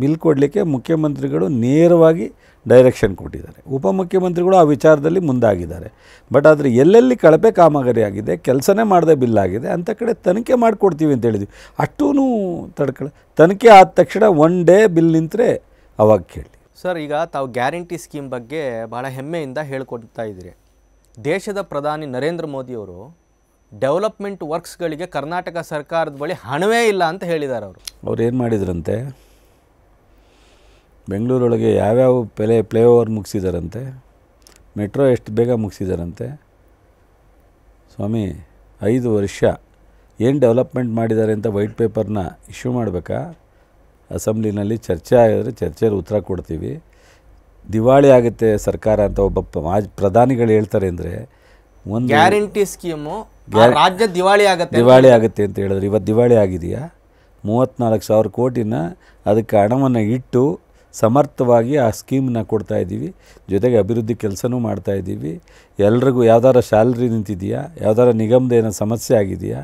B: ಬಿಲ್ ಕೊಡಲಿಕ್ಕೆ ಮುಖ್ಯಮಂತ್ರಿಗಳು ನೇರವಾಗಿ ಡೈರೆಕ್ಷನ್ ಕೊಟ್ಟಿದ್ದಾರೆ ಉಪಮುಖ್ಯಮಂತ್ರಿಗಳು ಆ ವಿಚಾರದಲ್ಲಿ ಮುಂದಾಗಿದ್ದಾರೆ ಬಟ್ ಆದರೆ ಎಲ್ಲೆಲ್ಲಿ ಕಳಪೆ ಕಾಮಗಾರಿ ಆಗಿದೆ ಕೆಲಸನೇ ಮಾಡದೆ ಬಿಲ್ ಆಗಿದೆ ಅಂಥ ಕಡೆ ತನಿಖೆ ಮಾಡಿಕೊಡ್ತೀವಿ ಅಂತ ಹೇಳಿದ್ವಿ ಅಷ್ಟೂ ತಡ್ಕೊಳ್ಳಿ ತನಿಖೆ ಆದ ತಕ್ಷಣ ಒನ್ ಡೇ ಬಿಲ್ ನಿಂತರೆ ಅವಾಗ ಕೇಳಿ
A: ಸರ್ ಈಗ ತಾವು ಗ್ಯಾರಂಟಿ ಸ್ಕೀಮ್ ಬಗ್ಗೆ ಭಾಳ ಹೆಮ್ಮೆಯಿಂದ ಹೇಳ್ಕೊಡ್ತಾ ಇದ್ದೀರಿ ದೇಶದ ಪ್ರಧಾನಿ ನರೇಂದ್ರ ಮೋದಿಯವರು ಡೆವಲಪ್ಮೆಂಟ್ ವರ್ಕ್ಸ್ಗಳಿಗೆ ಕರ್ನಾಟಕ ಸರ್ಕಾರದ ಬಳಿ ಹಣವೇ ಇಲ್ಲ ಅಂತ ಹೇಳಿದ್ದಾರೆ ಅವರು
B: ಅವ್ರು ಏನು ಮಾಡಿದ್ರಂತೆ ಬೆಂಗಳೂರೊಳಗೆ ಯಾವ್ಯಾವ ಪ್ಲೇ ಪ್ಲೇ ಓವರ್ ಮುಗಿಸಿದಾರಂತೆ ಮೆಟ್ರೋ ಎಷ್ಟು ಬೇಗ ಮುಗಿಸಿದಾರಂತೆ ಸ್ವಾಮಿ ಐದು ವರ್ಷ ಏನು ಡೆವಲಪ್ಮೆಂಟ್ ಮಾಡಿದ್ದಾರೆ ಅಂತ ವೈಟ್ ಪೇಪರ್ನ ಇಶ್ಯೂ ಮಾಡಬೇಕಾ ಅಸೆಂಬ್ಲಿನಲ್ಲಿ ಚರ್ಚೆ ಆಗಿದ್ರೆ ಚರ್ಚೆಯಲ್ಲಿ ಉತ್ತರ ಕೊಡ್ತೀವಿ ದಿವಾಳಿ ಆಗುತ್ತೆ ಸರ್ಕಾರ ಅಂತ ಒಬ್ಬ ಪ್ರಧಾನಿಗಳು ಹೇಳ್ತಾರೆ ಅಂದರೆ ಒಂದು ಗ್ಯಾರಂಟಿ
A: ಸ್ಕೀಮು ರಾಜ್ಯ ದಿವಾಳಿ ಆಗುತ್ತೆ ದಿವಾಳಿ
B: ಆಗುತ್ತೆ ಅಂತ ಹೇಳಿದ್ರೆ ಇವತ್ತು ದಿವಾಳಿ ಆಗಿದೆಯಾ ಮೂವತ್ತ್ನಾಲ್ಕು ಸಾವಿರ ಕೋಟಿನ ಅದಕ್ಕೆ ಹಣವನ್ನು ಇಟ್ಟು ಸಮರ್ಥವಾಗಿ ಆ ಸ್ಕೀಮ್ನ ಕೊಡ್ತಾ ಇದ್ದೀವಿ ಜೊತೆಗೆ ಅಭಿವೃದ್ಧಿ ಕೆಲಸನೂ ಮಾಡ್ತಾ ಇದ್ದೀವಿ ಎಲ್ರಿಗೂ ಯಾವ್ದಾರ ಸ್ಯಾಲ್ರಿ ನಿಂತಿದೆಯಾ ಯಾವ್ದಾರ ನಿಗಮದ ಏನೋ ಸಮಸ್ಯೆ ಆಗಿದೆಯಾ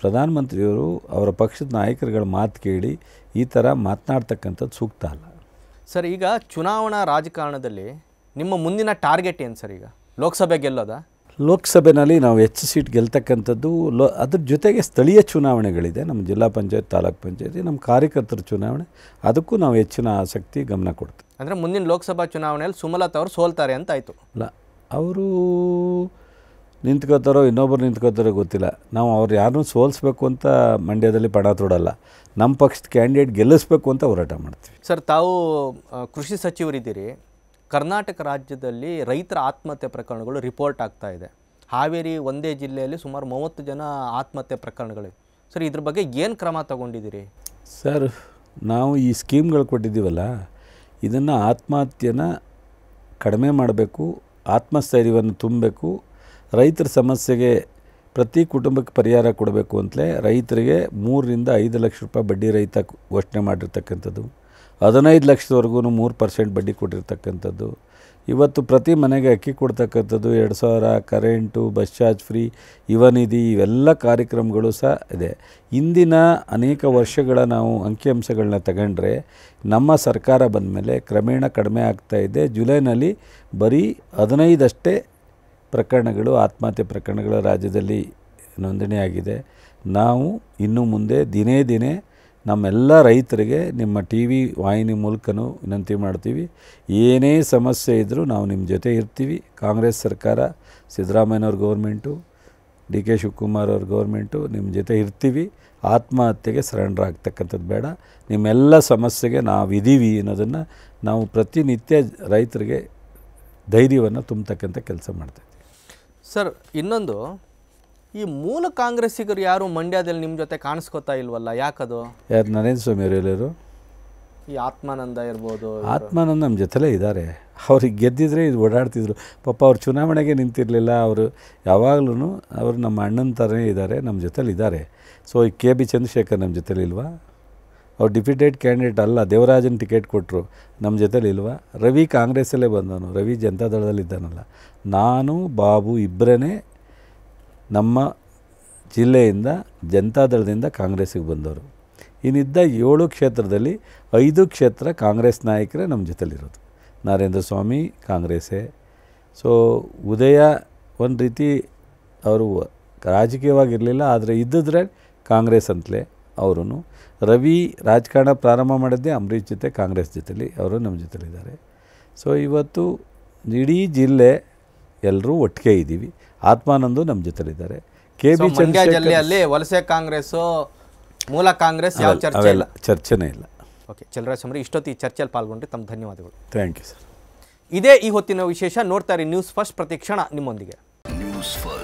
B: ಪ್ರಧಾನಮಂತ್ರಿಯವರು ಅವರ ಪಕ್ಷದ ನಾಯಕರುಗಳ ಮಾತು ಕೇಳಿ ಈ ಥರ ಮಾತನಾಡ್ತಕ್ಕಂಥದ್ದು ಸೂಕ್ತ ಅಲ್ಲ
A: ಸರ್ ಈಗ ಚುನಾವಣಾ ರಾಜಕಾರಣದಲ್ಲಿ ನಿಮ್ಮ ಮುಂದಿನ ಟಾರ್ಗೆಟ್ ಏನು ಸರ್ ಈಗ ಲೋಕಸಭೆ ಗೆಲ್ಲೋದ
B: ಲೋಕಸಭೆಯಲ್ಲಿ ನಾವು ಹೆಚ್ಚು ಸೀಟ್ ಗೆಲ್ತಕ್ಕಂಥದ್ದು ಲೋ ಅದ್ರ ಜೊತೆಗೆ ಸ್ಥಳೀಯ ಚುನಾವಣೆಗಳಿದೆ ನಮ್ಮ ಜಿಲ್ಲಾ ಪಂಚಾಯತ್ ತಾಲೂಕು ಪಂಚಾಯತಿ ನಮ್ಮ ಕಾರ್ಯಕರ್ತರ ಚುನಾವಣೆ ಅದಕ್ಕೂ ನಾವು ಹೆಚ್ಚಿನ ಆಸಕ್ತಿ ಗಮನ ಕೊಡ್ತೀವಿ
A: ಅಂದರೆ ಮುಂದಿನ ಲೋಕಸಭಾ ಚುನಾವಣೆಯಲ್ಲಿ ಸುಮಲತಾ ಅವರು ಸೋಲ್ತಾರೆ ಅಂತಾಯಿತು
B: ಅಲ್ಲ ಅವರು ನಿಂತ್ಕೋತಾರೋ ಇನ್ನೊಬ್ಬರು ನಿಂತ್ಕೋತಾರೋ ಗೊತ್ತಿಲ್ಲ ನಾವು ಅವ್ರು ಯಾರನ್ನೂ ಸೋಲಿಸ್ಬೇಕು ಅಂತ ಮಂಡ್ಯದಲ್ಲಿ ಪಡ ತೊಡಲ್ಲ ನಮ್ಮ ಪಕ್ಷದ ಕ್ಯಾಂಡಿಡೇಟ್ ಗೆಲ್ಲಿಸ್ಬೇಕು ಅಂತ ಹೋರಾಟ ಮಾಡ್ತೀವಿ
A: ಸರ್ ತಾವು ಕೃಷಿ ಸಚಿವರಿದ್ದೀರಿ ಕರ್ನಾಟಕ ರಾಜ್ಯದಲ್ಲಿ ರೈತರ ಆತ್ಮಹತ್ಯೆ ಪ್ರಕರಣಗಳು ರಿಪೋರ್ಟ್ ಆಗ್ತಾ ಇದೆ ಹಾವೇರಿ ಒಂದೇ ಜಿಲ್ಲೆಯಲ್ಲಿ ಸುಮಾರು ಮೂವತ್ತು ಜನ ಆತ್ಮಹತ್ಯೆ ಪ್ರಕರಣಗಳಿವೆ ಸರ್ ಇದ್ರ ಬಗ್ಗೆ ಏನು ಕ್ರಮ ತಗೊಂಡಿದ್ದೀರಿ
B: ಸರ್ ನಾವು ಈ ಸ್ಕೀಮ್ಗಳು ಕೊಟ್ಟಿದ್ದೀವಲ್ಲ ಇದನ್ನು ಆತ್ಮಹತ್ಯೆನ ಕಡಿಮೆ ಮಾಡಬೇಕು ಆತ್ಮಸ್ಥೈರ್ಯವನ್ನು ತುಂಬಬೇಕು ರೈತರ ಸಮಸ್ಯೆಗೆ ಪ್ರತಿ ಕುಟುಂಬಕ್ಕೆ ಪರಿಹಾರ ಕೊಡಬೇಕು ಅಂತಲೇ ರೈತರಿಗೆ ಮೂರರಿಂದ ಐದು ಲಕ್ಷ ರೂಪಾಯಿ ಬಡ್ಡಿ ರೈತ ಘೋಷಣೆ ಮಾಡಿರ್ತಕ್ಕಂಥದ್ದು ಹದಿನೈದು ಲಕ್ಷದವರೆಗೂ ಮೂರು ಪರ್ಸೆಂಟ್ ಬಡ್ಡಿ ಕೊಟ್ಟಿರ್ತಕ್ಕಂಥದ್ದು ಇವತ್ತು ಪ್ರತಿ ಮನೆಗೆ ಅಕ್ಕಿ ಕೊಡ್ತಕ್ಕಂಥದ್ದು ಎರಡು ಸಾವಿರ ಕರೆಂಟು ಬಸ್ ಚಾರ್ಜ್ ಫ್ರೀ ಇವನಿಧಿ ಇವೆಲ್ಲ ಕಾರ್ಯಕ್ರಮಗಳು ಸಹ ಇದೆ ಇಂದಿನ ಅನೇಕ ವರ್ಷಗಳ ನಾವು ಅಂಕಿಅಂಶಗಳನ್ನ ತಗೊಂಡ್ರೆ ನಮ್ಮ ಸರ್ಕಾರ ಬಂದ ಮೇಲೆ ಕ್ರಮೇಣ ಕಡಿಮೆ ಆಗ್ತಾ ಇದೆ ಜುಲೈನಲ್ಲಿ ಬರೀ ಹದಿನೈದಷ್ಟೇ ಪ್ರಕರಣಗಳು ಆತ್ಮಹತ್ಯೆ ಪ್ರಕರಣಗಳ ರಾಜ್ಯದಲ್ಲಿ ನೋಂದಣಿಯಾಗಿದೆ ನಾವು ಇನ್ನು ಮುಂದೆ ದಿನೇ ದಿನೇ ನಮ್ಮೆಲ್ಲ ರೈತರಿಗೆ ನಿಮ್ಮ ಟಿ ವಿ ವಾಹಿನಿ ಮೂಲಕನೂ ವಿನಂತಿ ಮಾಡ್ತೀವಿ ಏನೇ ಸಮಸ್ಯೆ ಇದ್ದರೂ ನಾವು ನಿಮ್ಮ ಜೊತೆ ಇರ್ತೀವಿ ಕಾಂಗ್ರೆಸ್ ಸರ್ಕಾರ ಸಿದ್ದರಾಮಯ್ಯವ್ರ ಗೌರ್ಮೆಂಟು ಡಿ ಕೆ ಶಿವಕುಮಾರ್ ಅವ್ರ ಗೌರ್ಮೆಂಟು ನಿಮ್ಮ ಜೊತೆ ಇರ್ತೀವಿ ಆತ್ಮಹತ್ಯೆಗೆ ಸರೆಂಡರ್ ಆಗ್ತಕ್ಕಂಥದ್ದು ಬೇಡ ನಿಮ್ಮೆಲ್ಲ ಸಮಸ್ಯೆಗೆ ನಾವು ಇದ್ದೀವಿ ಅನ್ನೋದನ್ನು ನಾವು ಪ್ರತಿನಿತ್ಯ ರೈತರಿಗೆ ಧೈರ್ಯವನ್ನು ತುಂಬತಕ್ಕಂಥ ಕೆಲಸ ಮಾಡ್ತೇವೆ
A: ಸರ್ ಇನ್ನೊಂದು ಈ ಮೂಲ ಕಾಂಗ್ರೆಸ್ಸಿಗರು ಯಾರು ಮಂಡ್ಯದಲ್ಲಿ ನಿಮ್ಮ ಜೊತೆ ಕಾಣಿಸ್ಕೋತಾ ಇಲ್ವಲ್ಲ ಯಾಕದು
B: ಯಾರು ನರೇಂದ್ರ ಸ್ವಾಮಿ ಅವರು ಎಲ್ಲರು
A: ಈ ಆತ್ಮಾನಂದ ಇರ್ಬೋದು ಆತ್ಮಾನಂದ
B: ನಮ್ಮ ಜೊತೆಲೇ ಇದ್ದಾರೆ ಅವ್ರಿಗೆ ಗೆದ್ದಿದ್ರೆ ಇದು ಓಡಾಡ್ತಿದ್ರು ಪಾಪ ಅವ್ರು ಚುನಾವಣೆಗೆ ನಿಂತಿರಲಿಲ್ಲ ಅವರು ಯಾವಾಗಲೂ ಅವರು ನಮ್ಮ ಅಣ್ಣನ ಥರನೇ ಇದ್ದಾರೆ ನಮ್ಮ ಜೊತೇಲಿ ಇದ್ದಾರೆ ಸೊ ಈ ಕೆ ಬಿ ಚಂದ್ರಶೇಖರ್ ನಮ್ಮ ಜೊತೇಲಿ ಇಲ್ವಾ ಅವ್ರು ಡಿಫಿಟೆಡ್ ಕ್ಯಾಂಡಿಡೇಟ್ ಅಲ್ಲ ದೇವರಾಜನ ಟಿಕೆಟ್ ಕೊಟ್ಟರು ನಮ್ಮ ಜೊತೇಲಿ ಇಲ್ವಾ ರವಿ ಕಾಂಗ್ರೆಸ್ಸಲ್ಲೇ ಬಂದವನು ರವಿ ಇದ್ದಾನಲ್ಲ ನಾನು ಬಾಬು ಇಬ್ಬರೇ ನಮ್ಮ ಜಿಲ್ಲೆಯಿಂದ ಜನತಾದಳದಿಂದ ಕಾಂಗ್ರೆಸ್ಸಿಗೆ ಬಂದವರು ಇನ್ನಿದ್ದ ಏಳು ಕ್ಷೇತ್ರದಲ್ಲಿ ಐದು ಕ್ಷೇತ್ರ ಕಾಂಗ್ರೆಸ್ ನಾಯಕರೇ ನಮ್ಮ ಜೊತೆಲಿರೋದು ನರೇಂದ್ರ ಸ್ವಾಮಿ ಕಾಂಗ್ರೆಸ್ಸೇ ಸೊ ಉದಯ ಒಂದು ರೀತಿ ಅವರು ರಾಜಕೀಯವಾಗಿರಲಿಲ್ಲ ಆದರೆ ಇದ್ದಿದ್ರೆ ಕಾಂಗ್ರೆಸ್ ಅಂತಲೇ ಅವರು ರವಿ ರಾಜಕಾರಣ ಪ್ರಾರಂಭ ಮಾಡಿದ್ದೆ ಅಂಬರೀಷ್ ಜೊತೆ ಕಾಂಗ್ರೆಸ್ ಜೊತೆಲಿ ಅವರು ನಮ್ಮ ಜೊತೆಲಿದ್ದಾರೆ ಸೊ ಇವತ್ತು ಇಡೀ ಜಿಲ್ಲೆ ಎಲ್ಲರೂ ಒಟ್ಟಿಗೆ ಇದ್ದೀವಿ ಆತ್ಮಾನಂದು ನಮ್ಮ ಜೊತೆಲಿದ್ದಾರೆ ಕೆ ಬಿ ಜಿಲ್ಲೆಯಲ್ಲಿ
A: ವಲಸೆ ಕಾಂಗ್ರೆಸ್ಸು ಮೂಲ ಕಾಂಗ್ರೆಸ್ ಯಾವ ಚರ್ಚೆ ಇಲ್ಲ ಚರ್ಚೆನೇ ಇಲ್ಲ ಓಕೆ ಚಲರಾಜ್ ಸಮರಿ ಇಷ್ಟೊತ್ತಿ ಚರ್ಚೆಯಲ್ಲಿ ಪಾಲ್ಗೊಂಡ್ರೆ ತಮ್ಮ ಧನ್ಯವಾದಗಳು ಥ್ಯಾಂಕ್ ಯು ಸರ್ ಇದೇ ಈ ಹೊತ್ತಿನ ವಿಶೇಷ ನೋಡ್ತಾರೆ ನ್ಯೂಸ್ ಫಸ್ಟ್ ಪ್ರತಿ ಕ್ಷಣ ನಿಮ್ಮೊಂದಿಗೆ
B: ನ್ಯೂಸ್ ಫಸ್ಟ್